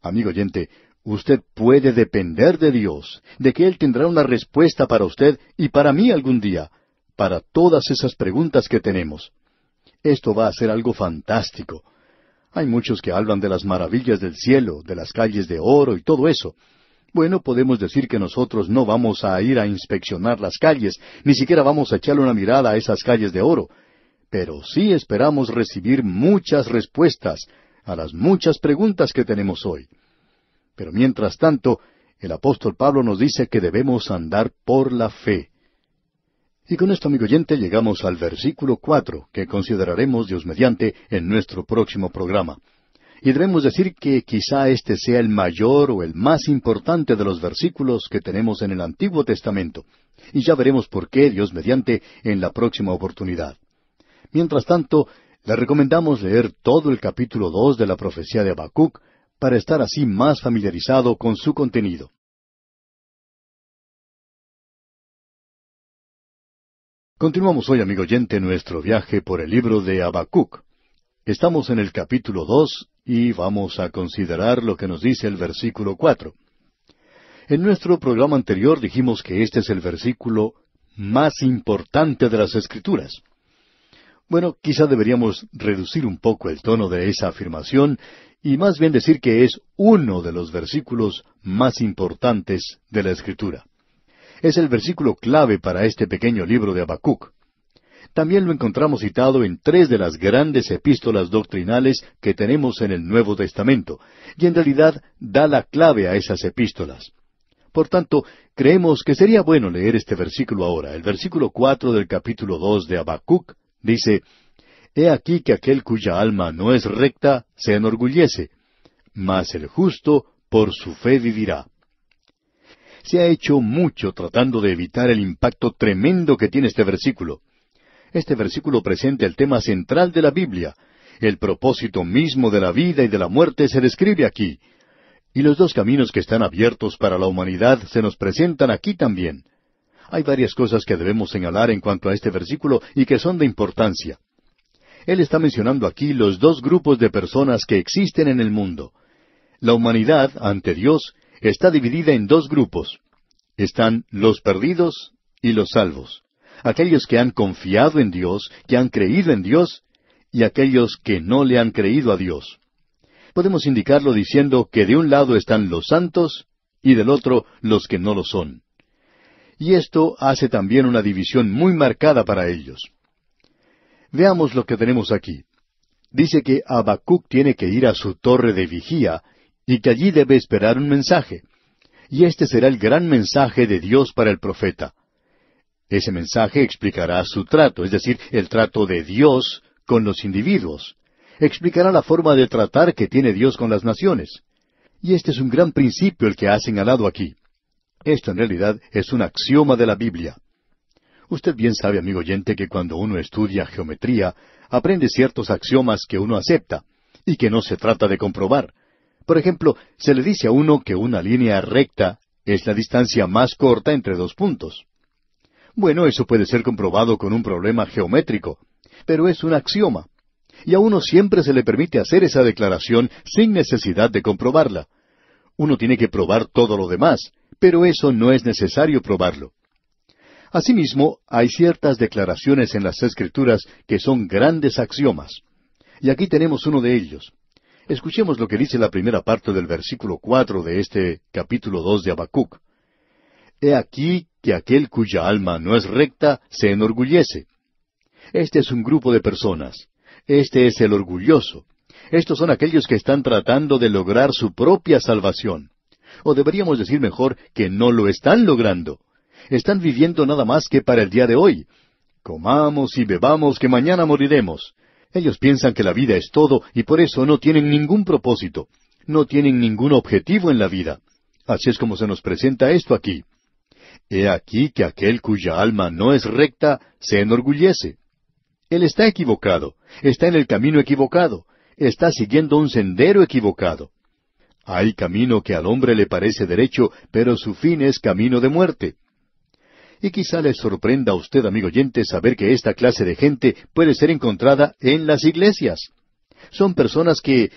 Amigo oyente, usted puede depender de Dios, de que Él tendrá una respuesta para usted y para mí algún día, para todas esas preguntas que tenemos. Esto va a ser algo fantástico. Hay muchos que hablan de las maravillas del cielo, de las calles de oro y todo eso. Bueno, podemos decir que nosotros no vamos a ir a inspeccionar las calles, ni siquiera vamos a echarle una mirada a esas calles de oro, pero sí esperamos recibir muchas respuestas a las muchas preguntas que tenemos hoy. Pero mientras tanto, el apóstol Pablo nos dice que debemos andar por la fe. Y con esto, amigo oyente, llegamos al versículo cuatro, que consideraremos, Dios mediante, en nuestro próximo programa. Y debemos decir que quizá este sea el mayor o el más importante de los versículos que tenemos en el Antiguo Testamento. Y ya veremos por qué, Dios mediante, en la próxima oportunidad. Mientras tanto, le recomendamos leer todo el capítulo dos de la profecía de Habacuc para estar así más familiarizado con su contenido. Continuamos hoy, amigo oyente, nuestro viaje por el libro de Habacuc. Estamos en el capítulo dos y vamos a considerar lo que nos dice el versículo cuatro. En nuestro programa anterior dijimos que este es el versículo más importante de las Escrituras. Bueno, quizá deberíamos reducir un poco el tono de esa afirmación y más bien decir que es uno de los versículos más importantes de la Escritura es el versículo clave para este pequeño libro de Habacuc. También lo encontramos citado en tres de las grandes epístolas doctrinales que tenemos en el Nuevo Testamento, y en realidad da la clave a esas epístolas. Por tanto, creemos que sería bueno leer este versículo ahora. El versículo cuatro del capítulo dos de Habacuc dice He aquí que aquel cuya alma no es recta se enorgullece, mas el justo por su fe vivirá. Se ha hecho mucho tratando de evitar el impacto tremendo que tiene este versículo. Este versículo presenta el tema central de la Biblia. El propósito mismo de la vida y de la muerte se describe aquí. Y los dos caminos que están abiertos para la humanidad se nos presentan aquí también. Hay varias cosas que debemos señalar en cuanto a este versículo y que son de importancia. Él está mencionando aquí los dos grupos de personas que existen en el mundo. La humanidad ante Dios está dividida en dos grupos. Están los perdidos y los salvos. Aquellos que han confiado en Dios, que han creído en Dios, y aquellos que no le han creído a Dios. Podemos indicarlo diciendo que de un lado están los santos y del otro los que no lo son. Y esto hace también una división muy marcada para ellos. Veamos lo que tenemos aquí. Dice que Habacuc tiene que ir a su torre de vigía y que allí debe esperar un mensaje. Y este será el gran mensaje de Dios para el profeta. Ese mensaje explicará su trato, es decir, el trato de Dios con los individuos. Explicará la forma de tratar que tiene Dios con las naciones. Y este es un gran principio el que ha señalado aquí. Esto en realidad es un axioma de la Biblia. Usted bien sabe, amigo oyente, que cuando uno estudia geometría, aprende ciertos axiomas que uno acepta y que no se trata de comprobar. Por ejemplo, se le dice a uno que una línea recta es la distancia más corta entre dos puntos. Bueno, eso puede ser comprobado con un problema geométrico, pero es un axioma. Y a uno siempre se le permite hacer esa declaración sin necesidad de comprobarla. Uno tiene que probar todo lo demás, pero eso no es necesario probarlo. Asimismo, hay ciertas declaraciones en las Escrituras que son grandes axiomas. Y aquí tenemos uno de ellos. Escuchemos lo que dice la primera parte del versículo cuatro de este capítulo dos de Habacuc. He aquí que aquel cuya alma no es recta se enorgullece. Este es un grupo de personas. Este es el orgulloso. Estos son aquellos que están tratando de lograr su propia salvación. O deberíamos decir mejor que no lo están logrando. Están viviendo nada más que para el día de hoy. Comamos y bebamos que mañana moriremos. Ellos piensan que la vida es todo y por eso no tienen ningún propósito, no tienen ningún objetivo en la vida. Así es como se nos presenta esto aquí. He aquí que aquel cuya alma no es recta se enorgullece. Él está equivocado, está en el camino equivocado, está siguiendo un sendero equivocado. Hay camino que al hombre le parece derecho, pero su fin es camino de muerte. Y quizá le sorprenda a usted, amigo oyente, saber que esta clase de gente puede ser encontrada en las iglesias. Son personas que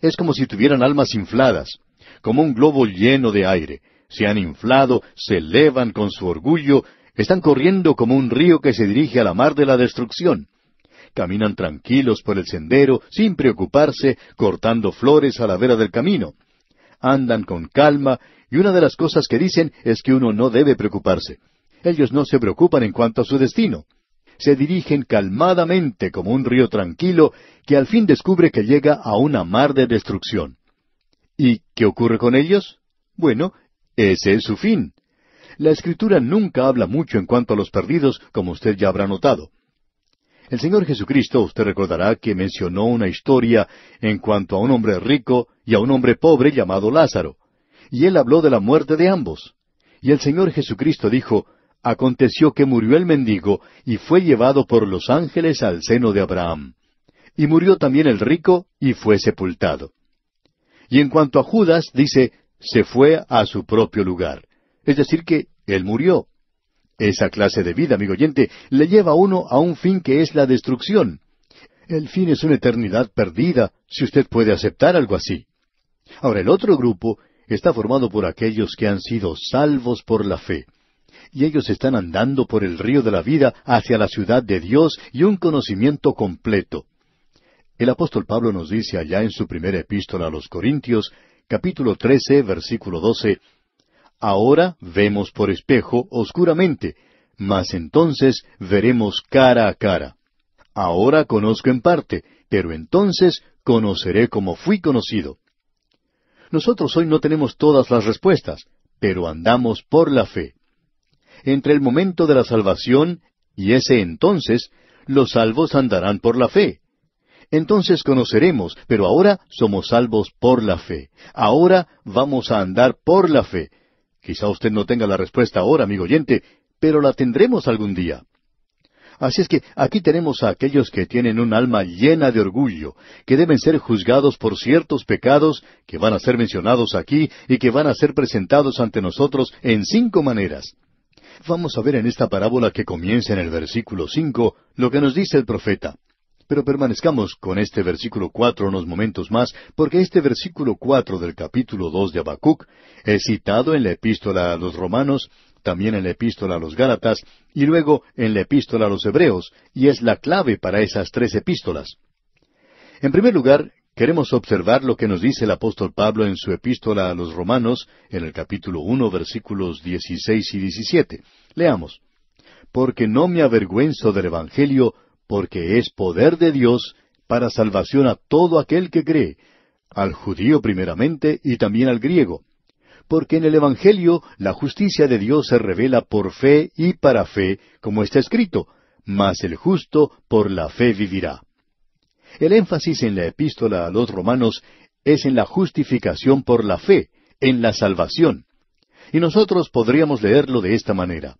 es como si tuvieran almas infladas, como un globo lleno de aire. Se han inflado, se elevan con su orgullo, están corriendo como un río que se dirige a la mar de la destrucción. Caminan tranquilos por el sendero, sin preocuparse, cortando flores a la vera del camino. Andan con calma, y una de las cosas que dicen es que uno no debe preocuparse. Ellos no se preocupan en cuanto a su destino. Se dirigen calmadamente como un río tranquilo que al fin descubre que llega a una mar de destrucción. ¿Y qué ocurre con ellos? Bueno, ese es su fin. La escritura nunca habla mucho en cuanto a los perdidos, como usted ya habrá notado. El Señor Jesucristo, usted recordará que mencionó una historia en cuanto a un hombre rico y a un hombre pobre llamado Lázaro. Y él habló de la muerte de ambos. Y el Señor Jesucristo dijo, aconteció que murió el mendigo y fue llevado por los ángeles al seno de Abraham. Y murió también el rico y fue sepultado. Y en cuanto a Judas, dice, se fue a su propio lugar. Es decir, que él murió. Esa clase de vida, amigo oyente, le lleva a uno a un fin que es la destrucción. El fin es una eternidad perdida, si usted puede aceptar algo así. Ahora, el otro grupo está formado por aquellos que han sido salvos por la fe y ellos están andando por el río de la vida hacia la ciudad de Dios y un conocimiento completo. El apóstol Pablo nos dice allá en su primera epístola a los Corintios, capítulo 13, versículo 12, Ahora vemos por espejo oscuramente, mas entonces veremos cara a cara. Ahora conozco en parte, pero entonces conoceré como fui conocido. Nosotros hoy no tenemos todas las respuestas, pero andamos por la fe entre el momento de la salvación y ese entonces, los salvos andarán por la fe. Entonces conoceremos, pero ahora somos salvos por la fe. Ahora vamos a andar por la fe. Quizá usted no tenga la respuesta ahora, amigo oyente, pero la tendremos algún día. Así es que aquí tenemos a aquellos que tienen un alma llena de orgullo, que deben ser juzgados por ciertos pecados que van a ser mencionados aquí y que van a ser presentados ante nosotros en cinco maneras. Vamos a ver en esta parábola que comienza en el versículo cinco lo que nos dice el profeta. Pero permanezcamos con este versículo cuatro unos momentos más, porque este versículo cuatro del capítulo dos de Habacuc es citado en la epístola a los romanos, también en la epístola a los Gálatas, y luego en la epístola a los Hebreos, y es la clave para esas tres epístolas. En primer lugar, queremos observar lo que nos dice el apóstol Pablo en su epístola a los Romanos, en el capítulo uno, versículos 16 y 17. Leamos. Porque no me avergüenzo del Evangelio, porque es poder de Dios para salvación a todo aquel que cree, al judío primeramente y también al griego. Porque en el Evangelio la justicia de Dios se revela por fe y para fe, como está escrito, mas el justo por la fe vivirá. El énfasis en la epístola a los romanos es en la justificación por la fe, en la salvación. Y nosotros podríamos leerlo de esta manera.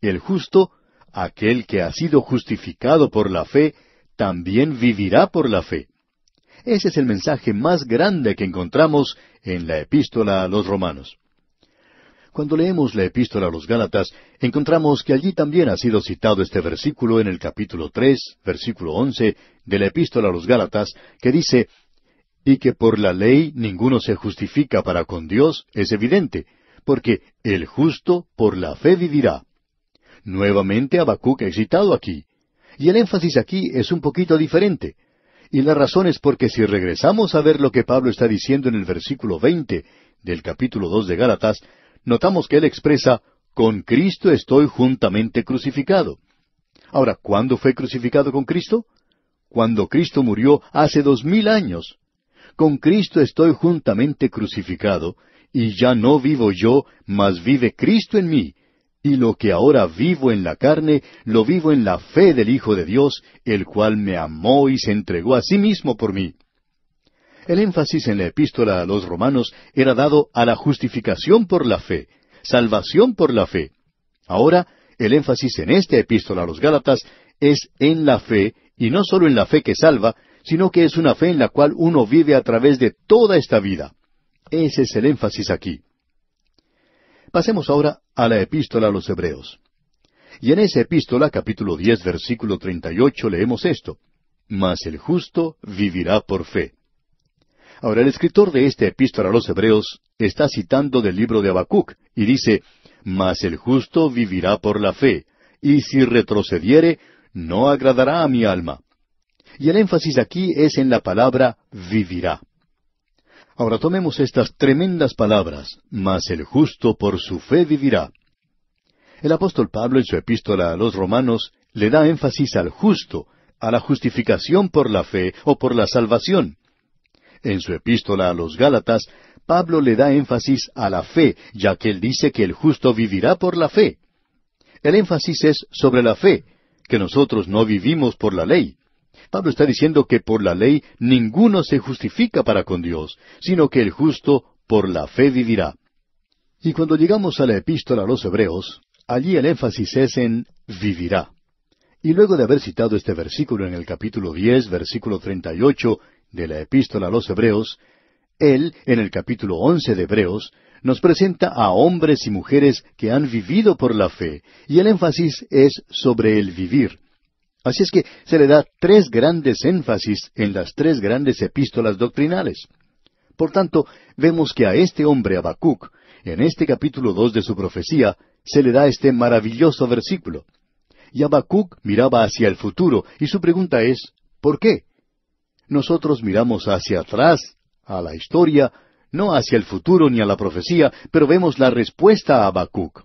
El justo, aquel que ha sido justificado por la fe, también vivirá por la fe. Ese es el mensaje más grande que encontramos en la epístola a los romanos. Cuando leemos la epístola a los Gálatas, encontramos que allí también ha sido citado este versículo en el capítulo tres, versículo 11 de la epístola a los Gálatas, que dice, y que por la ley ninguno se justifica para con Dios es evidente, porque el justo por la fe vivirá. Nuevamente Habacuc ha citado aquí. Y el énfasis aquí es un poquito diferente. Y la razón es porque si regresamos a ver lo que Pablo está diciendo en el versículo veinte del capítulo dos de Gálatas, notamos que él expresa, con Cristo estoy juntamente crucificado. Ahora, ¿cuándo fue crucificado con Cristo? Cuando Cristo murió hace dos mil años. Con Cristo estoy juntamente crucificado, y ya no vivo yo, mas vive Cristo en mí. Y lo que ahora vivo en la carne, lo vivo en la fe del Hijo de Dios, el cual me amó y se entregó a sí mismo por mí. El énfasis en la epístola a los romanos era dado a la justificación por la fe, salvación por la fe. Ahora, el énfasis en esta epístola a los Gálatas es en la fe, y no solo en la fe que salva, sino que es una fe en la cual uno vive a través de toda esta vida. Ese es el énfasis aquí. Pasemos ahora a la epístola a los Hebreos. Y en esa epístola, capítulo 10, versículo 38, leemos esto. Mas el justo vivirá por fe. Ahora, el escritor de esta epístola a los Hebreos está citando del libro de Habacuc y dice, Mas el justo vivirá por la fe, y si retrocediere, no agradará a mi alma. Y el énfasis aquí es en la palabra vivirá. Ahora tomemos estas tremendas palabras, mas el justo por su fe vivirá. El apóstol Pablo en su epístola a los romanos le da énfasis al justo, a la justificación por la fe o por la salvación en su epístola a los Gálatas, Pablo le da énfasis a la fe, ya que él dice que el justo vivirá por la fe. El énfasis es sobre la fe, que nosotros no vivimos por la ley. Pablo está diciendo que por la ley ninguno se justifica para con Dios, sino que el justo por la fe vivirá. Y cuando llegamos a la epístola a los Hebreos, allí el énfasis es en vivirá. Y luego de haber citado este versículo en el capítulo diez, versículo treinta de la epístola a los Hebreos, él, en el capítulo once de Hebreos, nos presenta a hombres y mujeres que han vivido por la fe, y el énfasis es sobre el vivir. Así es que se le da tres grandes énfasis en las tres grandes epístolas doctrinales. Por tanto, vemos que a este hombre Habacuc, en este capítulo dos de su profecía, se le da este maravilloso versículo. Y Habacuc miraba hacia el futuro, y su pregunta es, ¿por qué? nosotros miramos hacia atrás, a la historia, no hacia el futuro ni a la profecía, pero vemos la respuesta a Habacuc.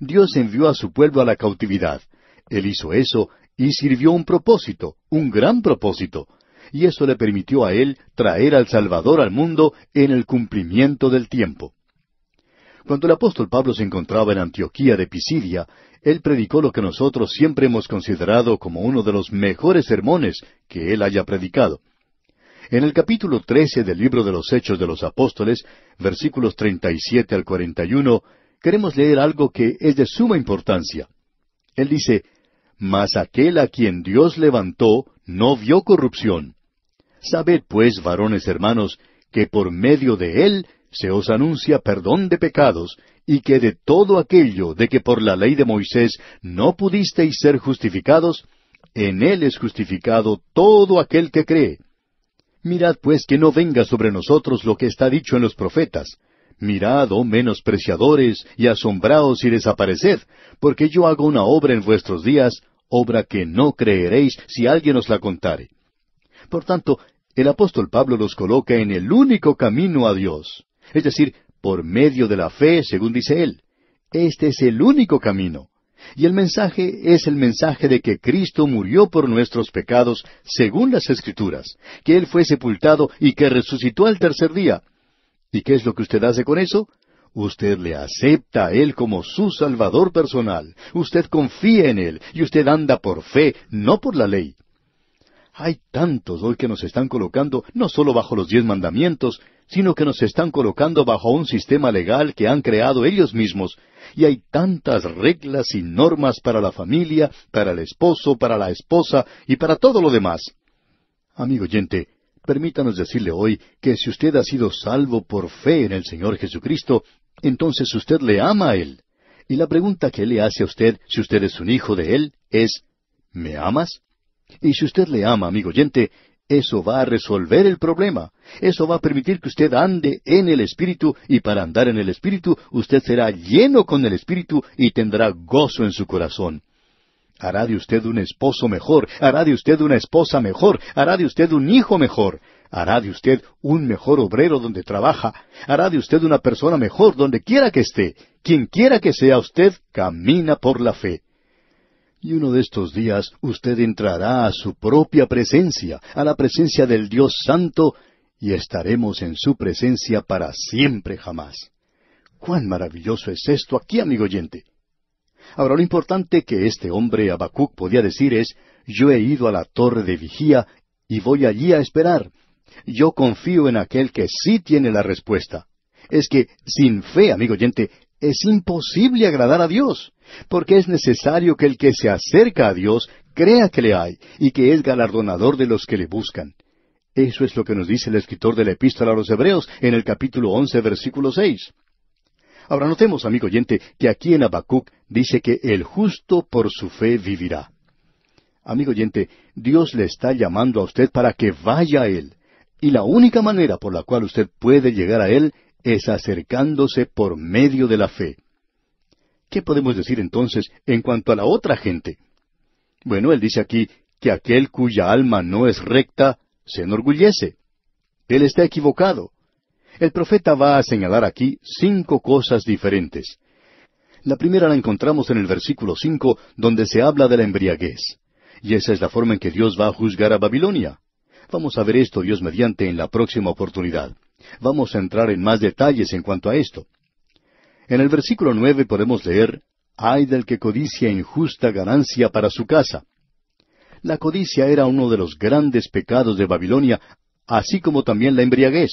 Dios envió a su pueblo a la cautividad. Él hizo eso y sirvió un propósito, un gran propósito, y eso le permitió a él traer al Salvador al mundo en el cumplimiento del tiempo. Cuando el apóstol Pablo se encontraba en Antioquía de Pisidia, él predicó lo que nosotros siempre hemos considerado como uno de los mejores sermones que él haya predicado. En el capítulo trece del libro de los Hechos de los Apóstoles, versículos treinta y siete al cuarenta y uno, queremos leer algo que es de suma importancia. Él dice, Mas aquel a quien Dios levantó no vio corrupción. Sabed pues, varones hermanos, que por medio de él se os anuncia perdón de pecados, y que de todo aquello de que por la ley de Moisés no pudisteis ser justificados, en él es justificado todo aquel que cree. Mirad pues que no venga sobre nosotros lo que está dicho en los profetas. Mirad, oh menospreciadores, y asombraos y desapareced, porque yo hago una obra en vuestros días, obra que no creeréis si alguien os la contare. Por tanto, el apóstol Pablo los coloca en el único camino a Dios, es decir, por medio de la fe, según dice él. Este es el único camino. Y el mensaje es el mensaje de que Cristo murió por nuestros pecados según las Escrituras, que Él fue sepultado y que resucitó al tercer día. ¿Y qué es lo que usted hace con eso? Usted le acepta a Él como su Salvador personal, usted confía en Él y usted anda por fe, no por la ley. Hay tantos hoy que nos están colocando no solo bajo los diez mandamientos, sino que nos están colocando bajo un sistema legal que han creado ellos mismos, y hay tantas reglas y normas para la familia, para el esposo, para la esposa y para todo lo demás. Amigo oyente, permítanos decirle hoy que si usted ha sido salvo por fe en el Señor Jesucristo, entonces usted le ama a Él. Y la pregunta que le hace a usted, si usted es un hijo de Él, es, ¿me amas? Y si usted le ama, amigo oyente, eso va a resolver el problema. Eso va a permitir que usted ande en el Espíritu y para andar en el Espíritu usted será lleno con el Espíritu y tendrá gozo en su corazón. Hará de usted un esposo mejor, hará de usted una esposa mejor, hará de usted un hijo mejor, hará de usted un mejor obrero donde trabaja, hará de usted una persona mejor donde quiera que esté. Quien quiera que sea usted, camina por la fe. Y uno de estos días usted entrará a su propia presencia, a la presencia del Dios Santo, y estaremos en su presencia para siempre jamás. ¡Cuán maravilloso es esto aquí, amigo oyente! Ahora, lo importante que este hombre Abacuc podía decir es, yo he ido a la torre de vigía y voy allí a esperar. Yo confío en aquel que sí tiene la respuesta. Es que, sin fe, amigo oyente, es imposible agradar a Dios, porque es necesario que el que se acerca a Dios crea que le hay y que es galardonador de los que le buscan. Eso es lo que nos dice el escritor de la epístola a los Hebreos en el capítulo once, versículo seis. Ahora notemos, amigo oyente, que aquí en Habacuc dice que el justo por su fe vivirá. Amigo oyente, Dios le está llamando a usted para que vaya a Él. Y la única manera por la cual usted puede llegar a Él es acercándose por medio de la fe. ¿Qué podemos decir entonces en cuanto a la otra gente? Bueno, él dice aquí que aquel cuya alma no es recta se enorgullece. Él está equivocado. El profeta va a señalar aquí cinco cosas diferentes. La primera la encontramos en el versículo cinco, donde se habla de la embriaguez. Y esa es la forma en que Dios va a juzgar a Babilonia. Vamos a ver esto Dios mediante en la próxima oportunidad. Vamos a entrar en más detalles en cuanto a esto. En el versículo nueve podemos leer Ay del que codicia injusta ganancia para su casa. La codicia era uno de los grandes pecados de Babilonia, así como también la embriaguez.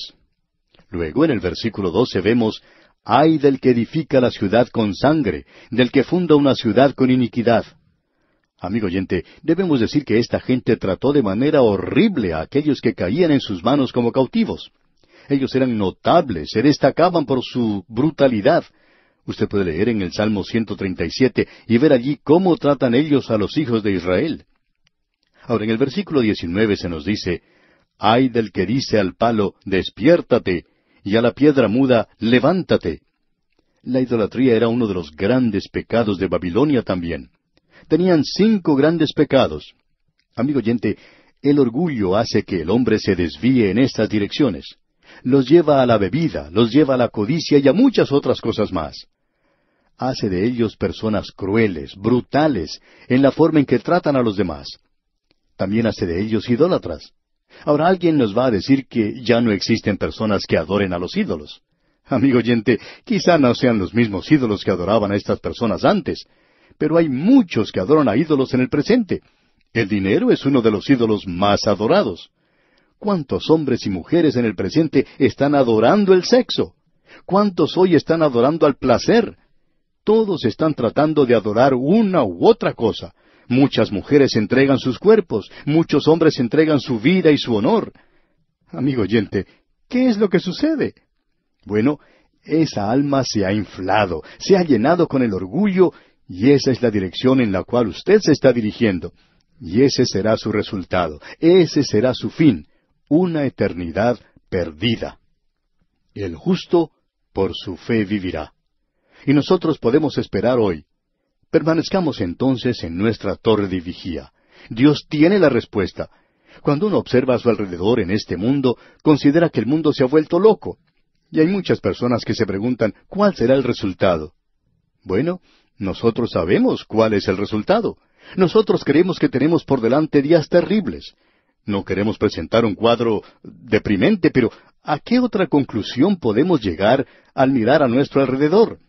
Luego en el versículo doce vemos Ay del que edifica la ciudad con sangre, del que funda una ciudad con iniquidad. Amigo oyente, debemos decir que esta gente trató de manera horrible a aquellos que caían en sus manos como cautivos. Ellos eran notables, se destacaban por su brutalidad. Usted puede leer en el Salmo 137 y ver allí cómo tratan ellos a los hijos de Israel. Ahora, en el versículo 19 se nos dice, Ay del que dice al palo, despiértate, y a la piedra muda, levántate. La idolatría era uno de los grandes pecados de Babilonia también. Tenían cinco grandes pecados. Amigo oyente, el orgullo hace que el hombre se desvíe en estas direcciones los lleva a la bebida, los lleva a la codicia y a muchas otras cosas más. Hace de ellos personas crueles, brutales, en la forma en que tratan a los demás. También hace de ellos idólatras. Ahora alguien nos va a decir que ya no existen personas que adoren a los ídolos. Amigo oyente, quizá no sean los mismos ídolos que adoraban a estas personas antes, pero hay muchos que adoran a ídolos en el presente. El dinero es uno de los ídolos más adorados. ¿Cuántos hombres y mujeres en el presente están adorando el sexo? ¿Cuántos hoy están adorando al placer? Todos están tratando de adorar una u otra cosa. Muchas mujeres entregan sus cuerpos, muchos hombres entregan su vida y su honor. Amigo oyente, ¿qué es lo que sucede? Bueno, esa alma se ha inflado, se ha llenado con el orgullo, y esa es la dirección en la cual usted se está dirigiendo. Y ese será su resultado, ese será su fin una eternidad perdida. El justo por su fe vivirá. Y nosotros podemos esperar hoy. Permanezcamos entonces en nuestra torre de vigía. Dios tiene la respuesta. Cuando uno observa a su alrededor en este mundo, considera que el mundo se ha vuelto loco. Y hay muchas personas que se preguntan cuál será el resultado. Bueno, nosotros sabemos cuál es el resultado. Nosotros creemos que tenemos por delante días terribles. No queremos presentar un cuadro deprimente, pero ¿a qué otra conclusión podemos llegar al mirar a nuestro alrededor?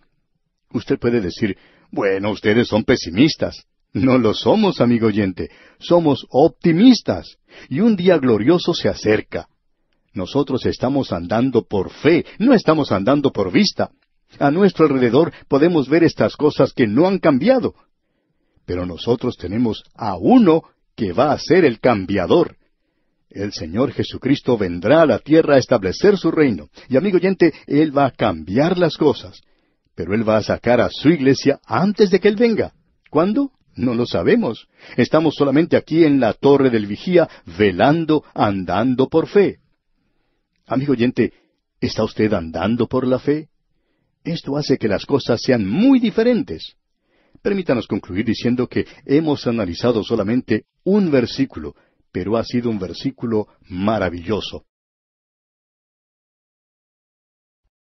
Usted puede decir, bueno, ustedes son pesimistas. No lo somos, amigo oyente, somos optimistas. Y un día glorioso se acerca. Nosotros estamos andando por fe, no estamos andando por vista. A nuestro alrededor podemos ver estas cosas que no han cambiado. Pero nosotros tenemos a uno que va a ser el cambiador. El Señor Jesucristo vendrá a la tierra a establecer su reino. Y amigo oyente, Él va a cambiar las cosas. Pero Él va a sacar a su iglesia antes de que Él venga. ¿Cuándo? No lo sabemos. Estamos solamente aquí en la torre del vigía, velando, andando por fe. Amigo oyente, ¿está usted andando por la fe? Esto hace que las cosas sean muy diferentes. Permítanos concluir diciendo que hemos analizado solamente un versículo, pero ha sido un versículo maravilloso.